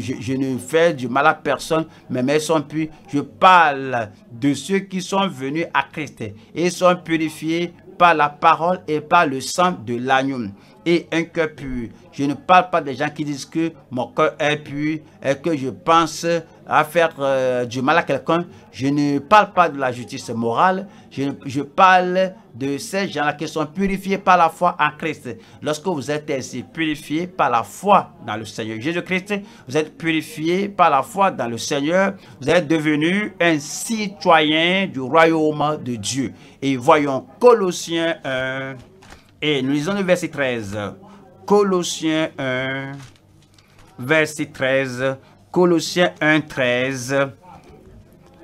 je ne, fais du mal à personne, mes mains sont pures. Je parle de ceux qui sont venus à Christ et sont purifiés par la parole et par le sang de l'agneau et un cœur pur. Je ne parle pas des gens qui disent que mon cœur est pur et que je pense à faire euh, du mal à quelqu'un, je ne parle pas de la justice morale, je, je parle de ces gens qui sont purifiés par la foi en Christ. Lorsque vous êtes ainsi purifiés par la foi dans le Seigneur Jésus-Christ, vous êtes purifiés par la foi dans le Seigneur, vous êtes devenus un citoyen du royaume de Dieu. Et voyons Colossiens 1, et nous lisons le verset 13. Colossiens 1, verset 13. Colossiens 1.13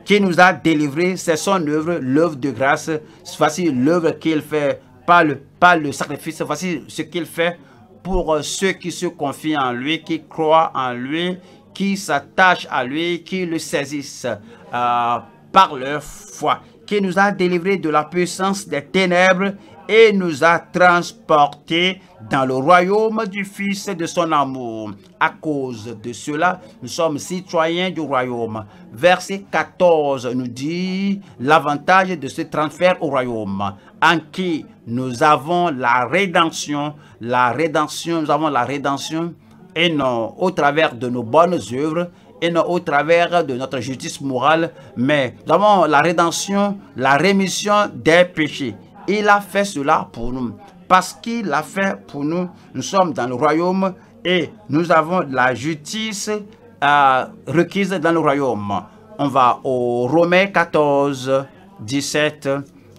qui nous a délivrés, c'est son œuvre, l'œuvre de grâce. Voici l'œuvre qu'il fait Pas le, le sacrifice. Voici ce qu'il fait pour ceux qui se confient en lui, qui croient en lui, qui s'attachent à lui, qui le saisissent euh, par leur foi, qui nous a délivrés de la puissance des ténèbres et nous a transportés dans le royaume du Fils et de son amour. À cause de cela, nous sommes citoyens du royaume. Verset 14 nous dit l'avantage de ce transfert au royaume, en qui nous avons la rédemption, la rédemption, nous avons la rédemption, et non au travers de nos bonnes œuvres, et non au travers de notre justice morale, mais nous avons la rédemption, la rémission des péchés. Il a fait cela pour nous. Parce qu'il a fait pour nous, nous sommes dans le royaume et nous avons la justice euh, requise dans le royaume. On va au Romains 14, 17.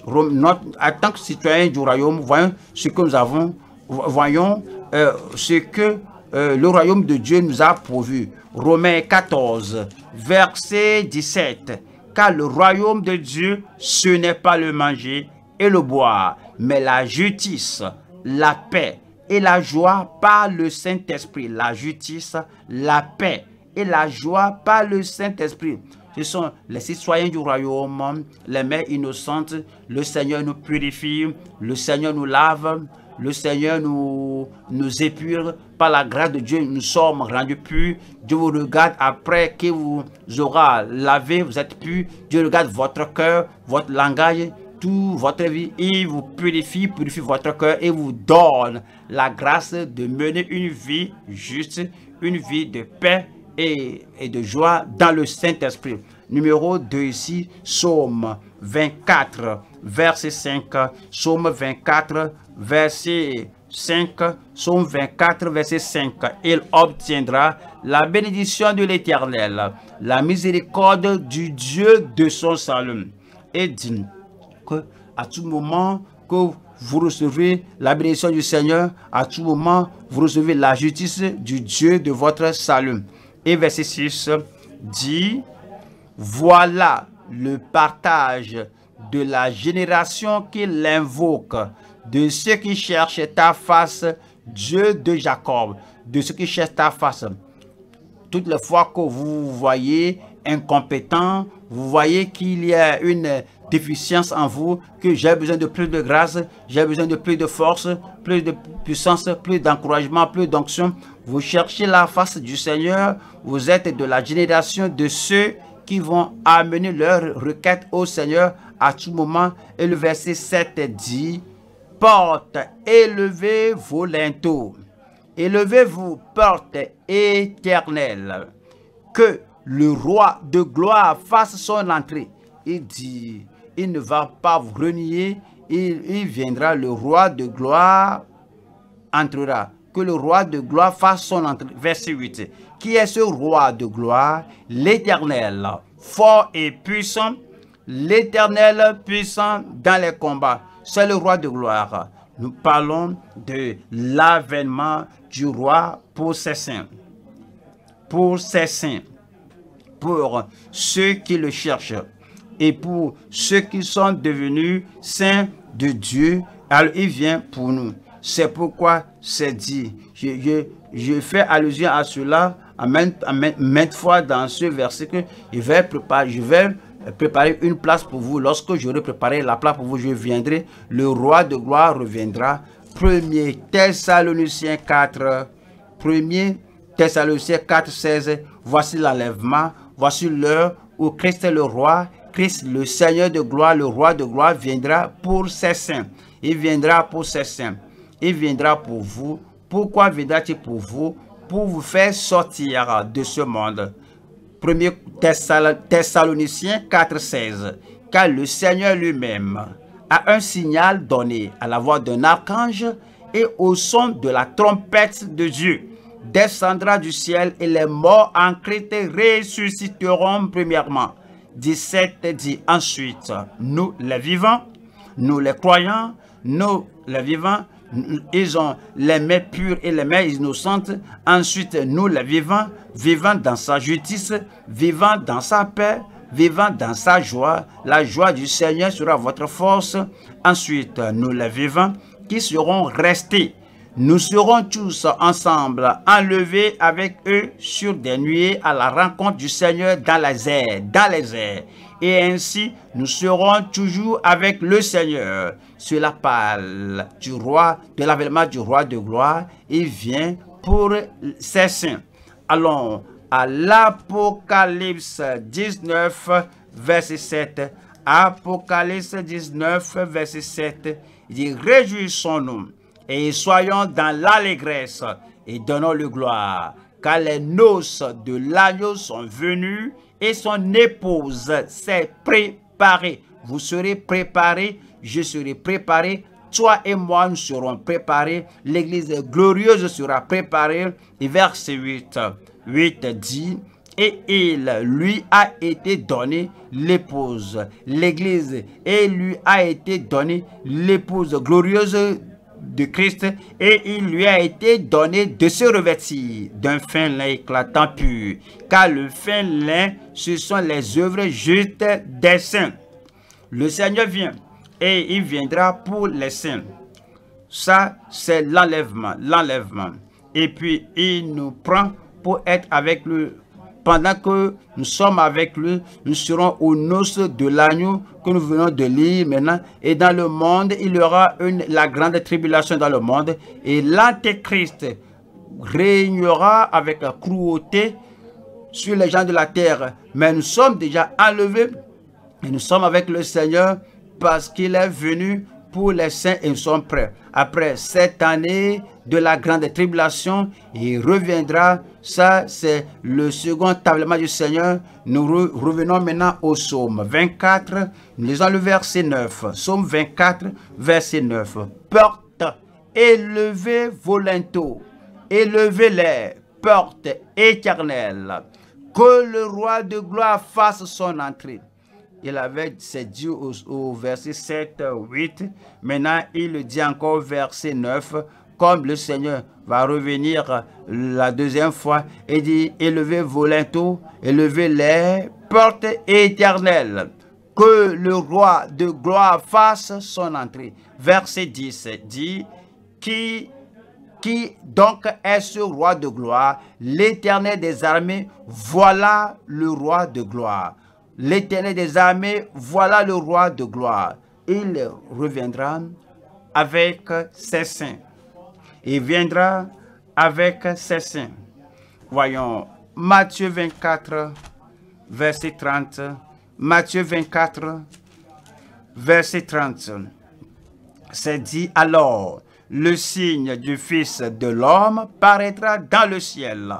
en tant que citoyen du royaume, voyons ce que nous avons, voyons euh, ce que euh, le royaume de Dieu nous a pourvu. Romains 14, verset 17. Car le royaume de Dieu, ce n'est pas le manger, le bois mais la justice, la paix et la joie par le Saint-Esprit. La justice, la paix et la joie par le Saint-Esprit. Ce sont les citoyens du royaume, les mères innocentes. Le Seigneur nous purifie, le Seigneur nous lave, le Seigneur nous, nous épure. Par la grâce de Dieu, nous sommes rendus purs. Dieu vous regarde après que vous aura lavé, vous êtes purs. Dieu regarde votre cœur, votre langage toute votre vie. Il vous purifie, purifie votre cœur et vous donne la grâce de mener une vie juste, une vie de paix et, de joie dans le Saint-Esprit. Numéro 2 ici, Somme 24, verset 5. Somme 24, verset 5, Somme 24, verset 5. Il obtiendra la bénédiction de l'Éternel, la miséricorde du Dieu de son salut. Et dit, à tout moment que vous recevez la bénédiction du Seigneur, à tout moment, vous recevez la justice du Dieu de votre salut. Et verset 6 dit, voilà le partage de la génération qui l'invoque, de ceux qui cherchent ta face, Dieu de Jacob, de ceux qui cherchent ta face. Toutes les fois que vous vous voyez incompétent, vous voyez qu'il y a une déficience en vous, que j'ai besoin de plus de grâce, j'ai besoin de plus de force, plus de puissance, plus d'encouragement, plus d'onction. Vous cherchez la face du Seigneur, vous êtes de la génération de ceux qui vont amener leur requête au Seigneur à tout moment. Et le verset 7 dit, porte, élevez vos linteaux. Élevez-vous, porte éternelle, que le roi de gloire fasse son entrée. Il dit, il ne va pas vous renier, il, il viendra, le roi de gloire entrera. Que le roi de gloire fasse son entrée. Verset 8. Qui est ce roi de gloire L'éternel, fort et puissant, l'éternel puissant dans les combats. C'est le roi de gloire. Nous parlons de l'avènement du roi pour ses saints. Pour ses saints. Pour ceux qui le cherchent et pour ceux qui sont devenus saints de Dieu, alors il vient pour nous. C'est pourquoi c'est dit. Je, fais allusion à cela à maintes, fois dans ce verset que je vais préparer, je vais euh, préparer une place pour vous. Lorsque j'aurai préparé la place pour vous, je viendrai. Le roi de gloire reviendra. 1 Thessaloniciens 4, 1 Thessaloniciens 4, 16. Voici l'enlèvement, voici l'heure où Christ est le roi Christ, le Seigneur de gloire, le Roi de gloire, viendra pour ses saints. Il viendra pour ses saints. Il viendra pour vous. Pourquoi viendra-t-il pour vous Pour vous faire sortir de ce monde. 1 Thessaloniciens 4,16 Car le Seigneur lui-même a un signal donné à la voix d'un archange et au son de la trompette de Dieu descendra du ciel et les morts en Christ ressusciteront premièrement. 17 dit ensuite, nous les vivants, nous les croyants, nous les vivants, ils ont les mains pures et les mains innocentes. Ensuite, nous les vivants, vivant dans sa justice, vivant dans sa paix, vivant dans sa joie. La joie du Seigneur sera votre force. Ensuite, nous les vivants qui seront restés nous serons tous ensemble enlevés avec eux sur des nuées à la rencontre du Seigneur dans les airs, dans les airs. Et ainsi, nous serons toujours avec le Seigneur. sur la parle du roi, de l'avènement du roi de gloire. Il vient pour ses saints. Allons à l'Apocalypse 19, verset 7. Apocalypse 19, verset 7. Il dit, réjouissons-nous et soyons dans l'allégresse et donnons-le gloire, car les noces de l'agneau sont venues et son épouse s'est préparée. Vous serez préparés, je serai préparé, toi et moi nous serons préparés, l'église glorieuse sera préparée. Et verset 8, 8 dit, et il lui a été donné l'épouse, l'église, et lui a été donné l'épouse glorieuse de Christ et il lui a été donné de se revêtir d'un fin lin éclatant pur, car le fin lin, ce sont les œuvres justes des saints. Le Seigneur vient et il viendra pour les saints. Ça, c'est l'enlèvement, l'enlèvement. Et puis, il nous prend pour être avec lui pendant que nous sommes avec lui, nous serons aux noces de l'agneau que nous venons de lire maintenant. Et dans le monde, il y aura une, la grande tribulation dans le monde. Et l'antéchrist régnera avec la cruauté sur les gens de la terre. Mais nous sommes déjà enlevés et nous sommes avec le Seigneur parce qu'il est venu pour les saints ils sont prêts. Après cette année de la grande tribulation, il reviendra. Ça, c'est le second tablement du Seigneur. Nous revenons maintenant au psaume 24. Nous lisons le verset 9. Psaume 24, verset 9. Porte, élevez vos linteaux, élevez-les, porte éternelle. Que le roi de gloire fasse son entrée il avait, c'est dit au, verset 7, 8. Maintenant, il dit encore verset 9. Comme le Seigneur va revenir la deuxième fois et dit, élevez vos linteaux, élevez les portes éternelles que le roi de gloire fasse son entrée. Verset 10 dit, qui, qui donc est ce roi de gloire L'éternel des armées, voilà le roi de gloire. L'Éternel des armées, voilà le roi de gloire. Il reviendra avec ses saints. Il viendra avec ses saints. Voyons Matthieu 24, verset 30. Matthieu 24, verset 30. C'est dit alors, le signe du Fils de l'homme paraîtra dans le ciel.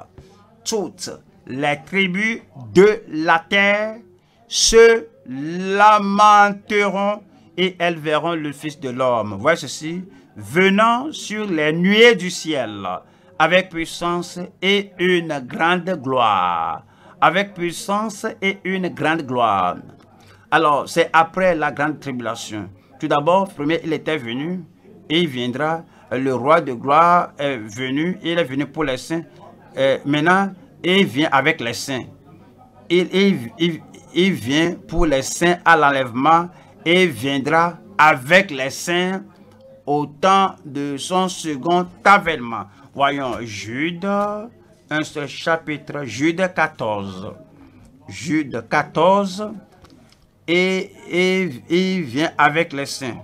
Toutes les tribus de la terre se lamenteront et elles verront le Fils de l'homme. voici ceci, venant sur les nuées du ciel avec puissance et une grande gloire. Avec puissance et une grande gloire. Alors, c'est après la grande tribulation. Tout d'abord, premier, il était venu et il viendra. Le roi de gloire est venu. Il est venu pour les saints. Euh, maintenant, il vient avec les saints. Il, il vient pour les saints à l'enlèvement et viendra avec les saints au temps de son second avènement. Voyons Jude, un seul chapitre, Jude 14. Jude 14, et, il vient avec les saints.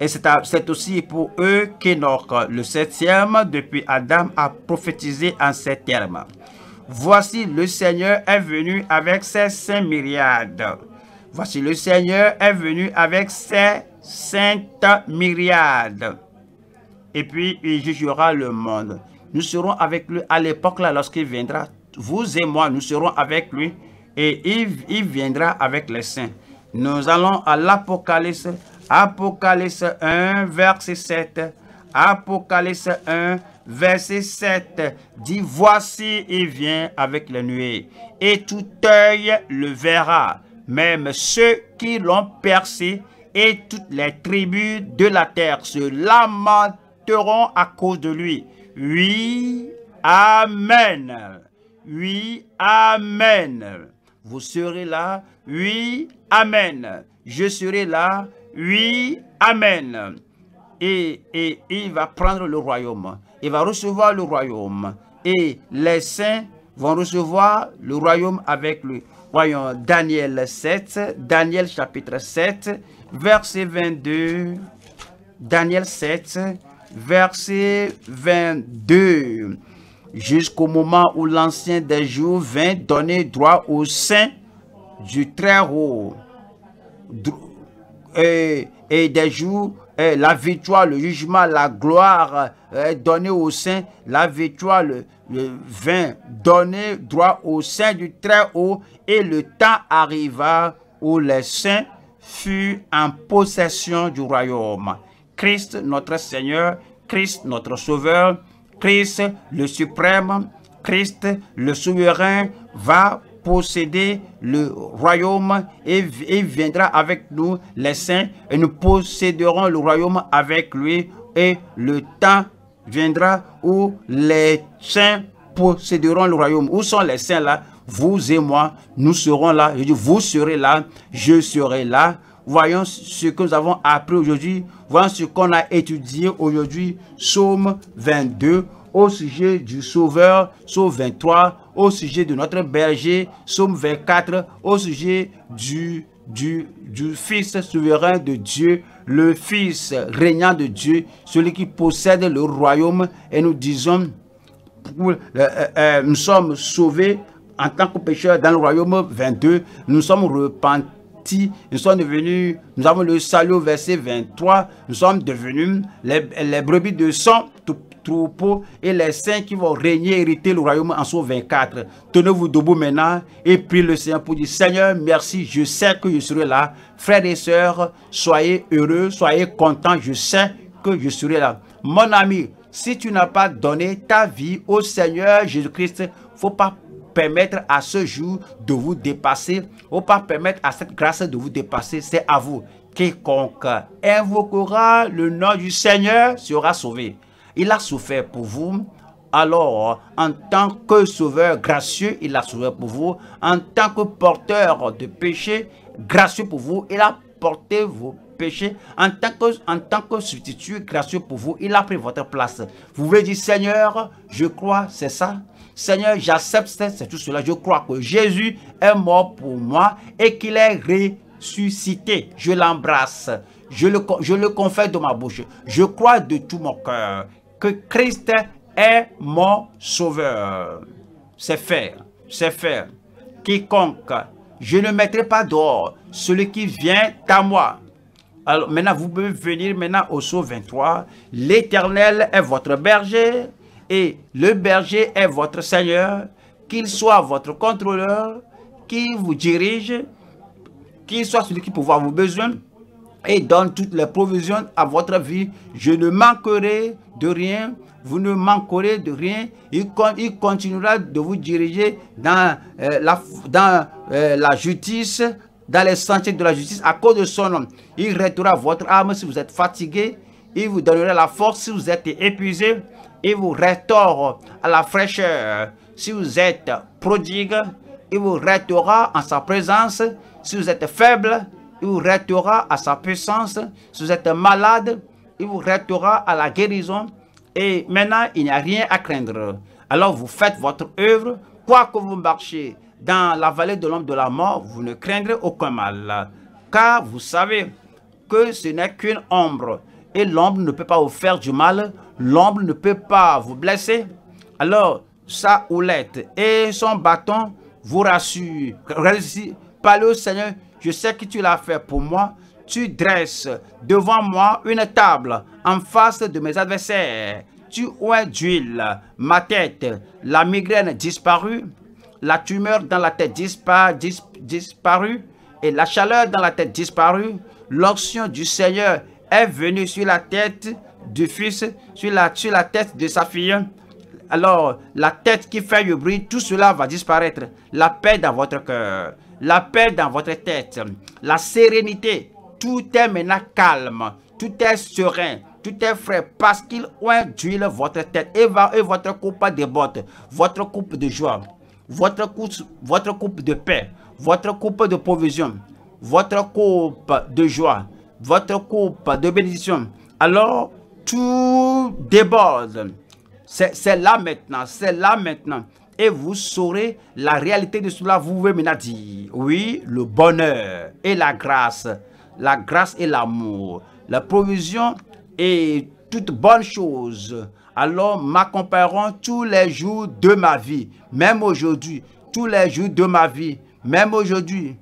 Et c'est aussi pour eux qu'Enoch, le septième, depuis Adam, a prophétisé en ces termes. Voici le Seigneur est venu avec ses cinq myriades. Voici le Seigneur est venu avec ses saintes myriades. Et puis, il jugera le monde. Nous serons avec lui à l'époque, là, lorsqu'il viendra. Vous et moi, nous serons avec lui. Et il, viendra avec les saints. Nous allons à l'Apocalypse. Apocalypse 1, verset 7. Apocalypse 1, verset 7 dit, Voici, il vient avec la nuée, et tout œil le verra, même ceux qui l'ont percé, et toutes les tribus de la terre se lamenteront à cause de lui. Oui, Amen. Oui, Amen. Vous serez là. Oui, Amen. Je serai là. Oui, Amen et, il va prendre le royaume. Il va recevoir le royaume. Et les saints vont recevoir le royaume avec lui. Voyons Daniel 7, Daniel chapitre 7, verset 22. Daniel 7, verset 22. Jusqu'au moment où l'ancien des jours vint donner droit aux saints du très haut. Et, et des jours eh, la victoire, le jugement, la gloire eh, est donnée au saint. La victoire, le, le vin donné droit au sein du Très-Haut. Et le temps arriva où les saints furent en possession du royaume. Christ notre Seigneur, Christ notre Sauveur, Christ le Suprême, Christ le Souverain va posséder le royaume et, viendra avec nous les saints et nous posséderons le royaume avec lui et le temps viendra où les saints posséderont le royaume. Où sont les saints là Vous et moi, nous serons là. Je dis, vous serez là, je serai là. Voyons ce que nous avons appris aujourd'hui. Voyons ce qu'on a étudié aujourd'hui. Psaume 22 au sujet du Sauveur, Psaume 23 au sujet de notre berger, psaume 24, au sujet du, du, du Fils souverain de Dieu, le Fils régnant de Dieu, celui qui possède le royaume, et nous disons, euh, euh, euh, nous sommes sauvés en tant que pécheurs dans le royaume 22, nous sommes repentis nous sommes devenus, nous avons le salut au verset 23, nous sommes devenus les, brebis de son, troupeaux et les saints qui vont régner, hériter le royaume en son 24. Tenez-vous debout maintenant et priez le Seigneur pour dire Seigneur, merci, je sais que je serai là. Frères et sœurs, soyez heureux, soyez contents, je sais que je serai là. Mon ami, si tu n'as pas donné ta vie au Seigneur Jésus-Christ, il ne faut pas permettre à ce jour de vous dépasser, il ne faut pas permettre à cette grâce de vous dépasser, c'est à vous. Quiconque invoquera le nom du Seigneur sera sauvé. Il a souffert pour vous. Alors, en tant que sauveur gracieux, il a souffert pour vous. En tant que porteur de péché, gracieux pour vous, il a porté vos péchés. En tant que, en tant que substitut gracieux pour vous, il a pris votre place. Vous voulez dire, Seigneur, je crois, c'est ça Seigneur, j'accepte, c'est tout cela. Je crois que Jésus est mort pour moi et qu'il est ressuscité. Je l'embrasse. Je le, je le de ma bouche. Je crois de tout mon cœur Christ est mon sauveur. C'est faire, c'est faire. Quiconque, je ne mettrai pas dehors celui qui vient à moi. Alors maintenant, vous pouvez venir maintenant au saut 23. L'Éternel est votre berger et le berger est votre Seigneur. Qu'il soit votre contrôleur, qui vous dirige, qu'il soit celui qui pourvoit vous besoins, et donne toutes les provisions à votre vie. Je ne manquerai de rien. Vous ne manquerez de rien. Il, il continuera de vous diriger dans, euh, la, dans euh, la justice, dans les sentiers de la justice à cause de son nom. Il restera votre âme si vous êtes fatigué. Il vous donnera la force si vous êtes épuisé. Il vous restaure à la fraîcheur. Si vous êtes prodigue, il vous restera en sa présence. Si vous êtes faible, il vous restera à sa puissance. Si vous êtes malade, il vous restera à la guérison. Et maintenant, il n'y a rien à craindre. Alors vous faites votre œuvre. Quoi que vous marchiez dans la vallée de l'ombre de la mort, vous ne craindrez aucun mal. Car vous savez que ce n'est qu'une ombre. Et l'ombre ne peut pas vous faire du mal. L'ombre ne peut pas vous blesser. Alors, sa houlette et son bâton vous rassurent. Parlez au Seigneur je sais que tu l'as fait pour moi. Tu dresses devant moi une table en face de mes adversaires. Tu oins d'huile ma tête, la migraine disparue, la tumeur dans la tête dispar, disparue et la chaleur dans la tête disparue. L'onction du Seigneur est venue sur la tête du fils, sur la, sur la tête de sa fille. Alors, la tête qui fait le bruit, tout cela va disparaître. La paix dans votre cœur la paix dans votre tête, la sérénité. Tout est maintenant calme, tout est serein, tout est frais parce qu'il induit d'huile votre tête et, va, et votre coupe déborde, votre coupe de joie, votre coupe, votre coupe de paix, votre coupe de provision, votre coupe de joie, votre coupe de bénédiction. Alors, tout déborde. C'est là maintenant, c'est là maintenant et vous saurez la réalité de cela. Vous pouvez maintenant dire, oui, le bonheur et la grâce, la grâce et l'amour, la provision et toutes bonnes choses... Alors m'accompagneront tous les jours de ma vie, même aujourd'hui, tous les jours de ma vie, même aujourd'hui.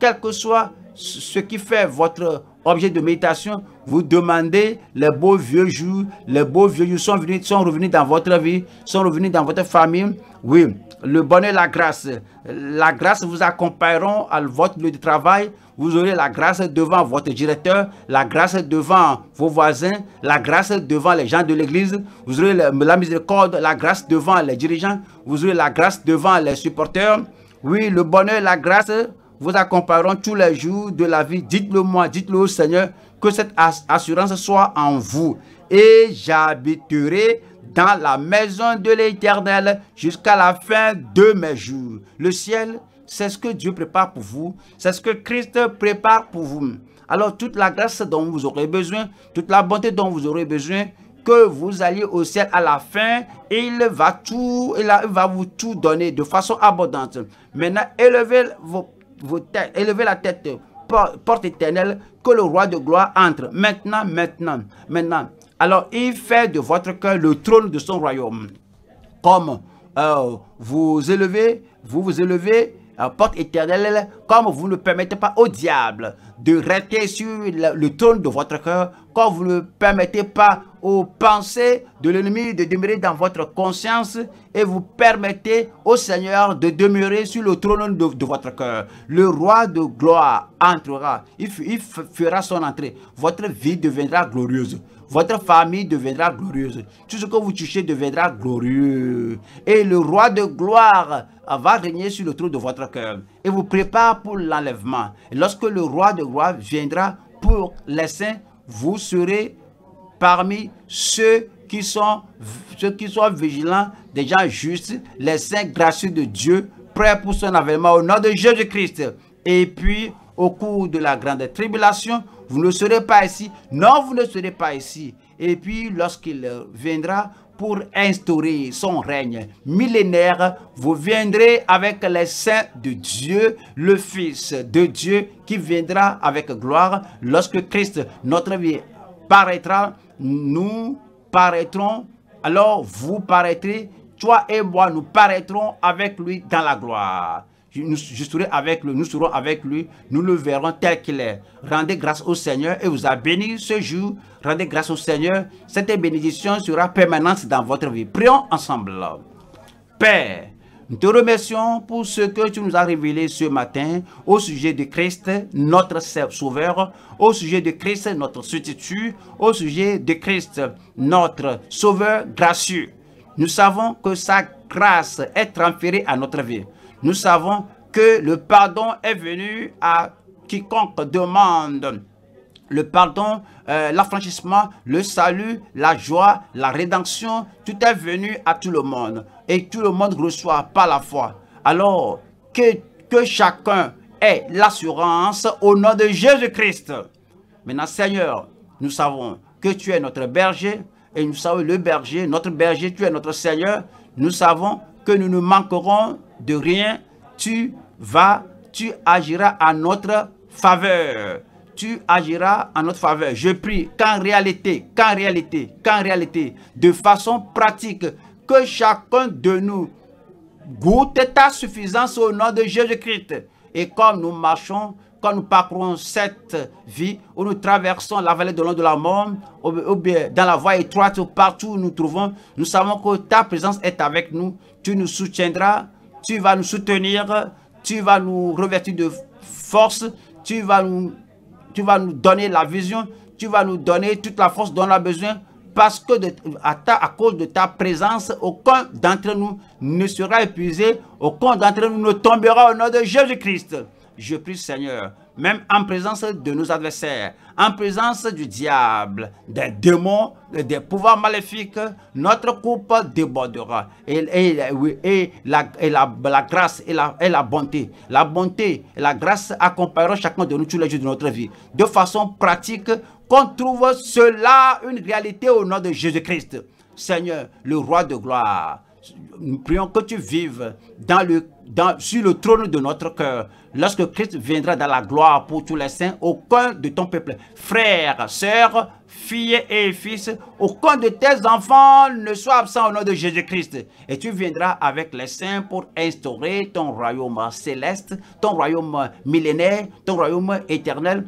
Quel que soit ce qui fait votre objet de méditation, vous demandez les beaux vieux jours, les beaux vieux jours sont, venus, sont revenus dans votre vie, sont revenus dans votre famille, oui, le bonheur et la grâce. La grâce vous accompagneront à votre lieu de travail. Vous aurez la grâce devant votre directeur, la grâce devant vos voisins, la grâce devant les gens de l'église. Vous aurez la miséricorde, la grâce devant les dirigeants. Vous aurez la grâce devant les supporters. Oui, le bonheur et la grâce vous accompagneront tous les jours de la vie. Dites-le moi, dites-le au Seigneur, que cette assurance soit en vous. Et j'habiterai dans la maison de l'Éternel jusqu'à la fin de mes jours. Le ciel, c'est ce que Dieu prépare pour vous, c'est ce que Christ prépare pour vous. Alors toute la grâce dont vous aurez besoin, toute la bonté dont vous aurez besoin, que vous alliez au ciel à la fin, il va tout, il va vous tout donner de façon abondante. Maintenant, élevez vos, vos têtes, élevez la tête, porte éternelle, que le roi de gloire entre. Maintenant, maintenant, maintenant. Alors il fait de votre cœur le trône de son royaume. Comme euh, vous élevez, vous vous élevez, à euh, porte éternelle, comme vous ne permettez pas au diable de rester sur le, trône de votre cœur, comme vous ne permettez pas aux pensées de l'ennemi de demeurer dans votre conscience et vous permettez au Seigneur de demeurer sur le trône de, votre cœur. Le roi de gloire entrera, il fera son entrée. Votre vie deviendra glorieuse. Votre famille deviendra glorieuse. Tout ce que vous touchez deviendra glorieux. Et le roi de gloire va régner sur le trône de votre cœur. Et vous prépare pour l'enlèvement. Lorsque le roi de gloire viendra pour les saints, vous serez parmi ceux qui sont, ceux qui sont vigilants, des gens justes, les saints gracieux de Dieu, prêts pour son avènement au nom de Jésus-Christ. Et puis, au cours de la grande tribulation, vous ne serez pas ici. Non, vous ne serez pas ici. Et puis, lorsqu'il viendra pour instaurer son règne millénaire, vous viendrez avec les saints de Dieu, le Fils de Dieu qui viendra avec gloire. Lorsque Christ, notre vie, paraîtra, nous paraîtrons, alors vous paraîtrez, toi et moi, nous paraîtrons avec lui dans la gloire nous, avec lui, nous serons avec lui, nous le verrons tel qu'il est. Rendez grâce au Seigneur et vous a béni ce jour. Rendez grâce au Seigneur. Cette bénédiction sera permanente dans votre vie. Prions ensemble. Père, nous te remercions pour ce que tu nous as révélé ce matin au sujet de Christ, notre Sauveur, au sujet de Christ, notre substitut, au sujet de Christ, notre Sauveur gracieux. Nous savons que sa grâce est transférée à notre vie. Nous savons que le pardon est venu à quiconque demande le pardon, euh, l'affranchissement, le salut, la joie, la rédemption, tout est venu à tout le monde. Et tout le monde reçoit par la foi. Alors, que, que chacun ait l'assurance au nom de Jésus-Christ. Maintenant, Seigneur, nous savons que tu es notre berger. Et nous savons le berger, notre berger, tu es notre Seigneur. Nous savons que nous ne manquerons de rien, tu vas, tu agiras en notre faveur. Tu agiras en notre faveur. Je prie qu'en réalité, qu'en réalité, qu'en réalité, de façon pratique, que chacun de nous goûte ta suffisance au nom de Jésus-Christ. Et comme nous marchons, quand nous parcourons cette vie, où nous traversons la vallée de l'eau de la mort, ou bien dans la voie étroite, partout où nous nous trouvons, nous savons que ta présence est avec nous. Tu nous soutiendras, tu vas nous soutenir, tu vas nous revêtir de force, tu vas nous, tu vas nous donner la vision, tu vas nous donner toute la force dont on a besoin parce que à, à, cause de ta présence, aucun d'entre nous ne sera épuisé, aucun d'entre nous ne tombera au nom de Jésus-Christ. Je prie Seigneur, même en présence de nos adversaires, en présence du diable, des démons, des pouvoirs maléfiques, notre coupe débordera. Et, la, grâce et la, et la bonté, la bonté et la grâce accompagneront chacun de nous tous les jours de notre vie. De façon pratique, qu'on trouve cela une réalité au nom de Jésus-Christ. Seigneur, le roi de gloire, nous prions que tu vives dans le sur le trône de notre cœur. Lorsque Christ viendra dans la gloire pour tous les saints, aucun de ton peuple, frères, sœurs, filles et fils, aucun de tes enfants ne soit absent au nom de Jésus-Christ. Et tu viendras avec les saints pour instaurer ton royaume céleste, ton royaume millénaire, ton royaume éternel.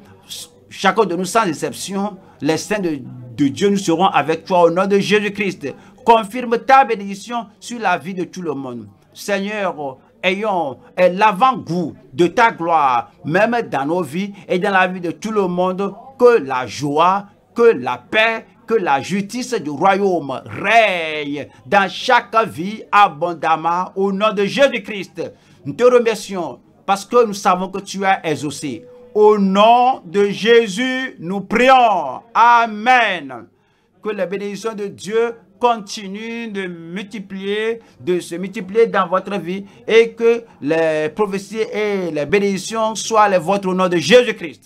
Chacun de nous, sans exception, les saints de, de Dieu, nous serons avec toi au nom de Jésus-Christ. Confirme ta bénédiction sur la vie de tout le monde. Seigneur, ayons eh, l'avant-goût de ta gloire, même dans nos vies et dans la vie de tout le monde, que la joie, que la paix, que la justice du royaume règne dans chaque vie abondamment au nom de Jésus-Christ. Nous te remercions parce que nous savons que tu es exaucé. Au nom de Jésus, nous prions. Amen. Que la bénédiction de Dieu continue de multiplier, de se multiplier dans votre vie et que les prophéties et les bénédictions soient les vôtres au nom de Jésus-Christ.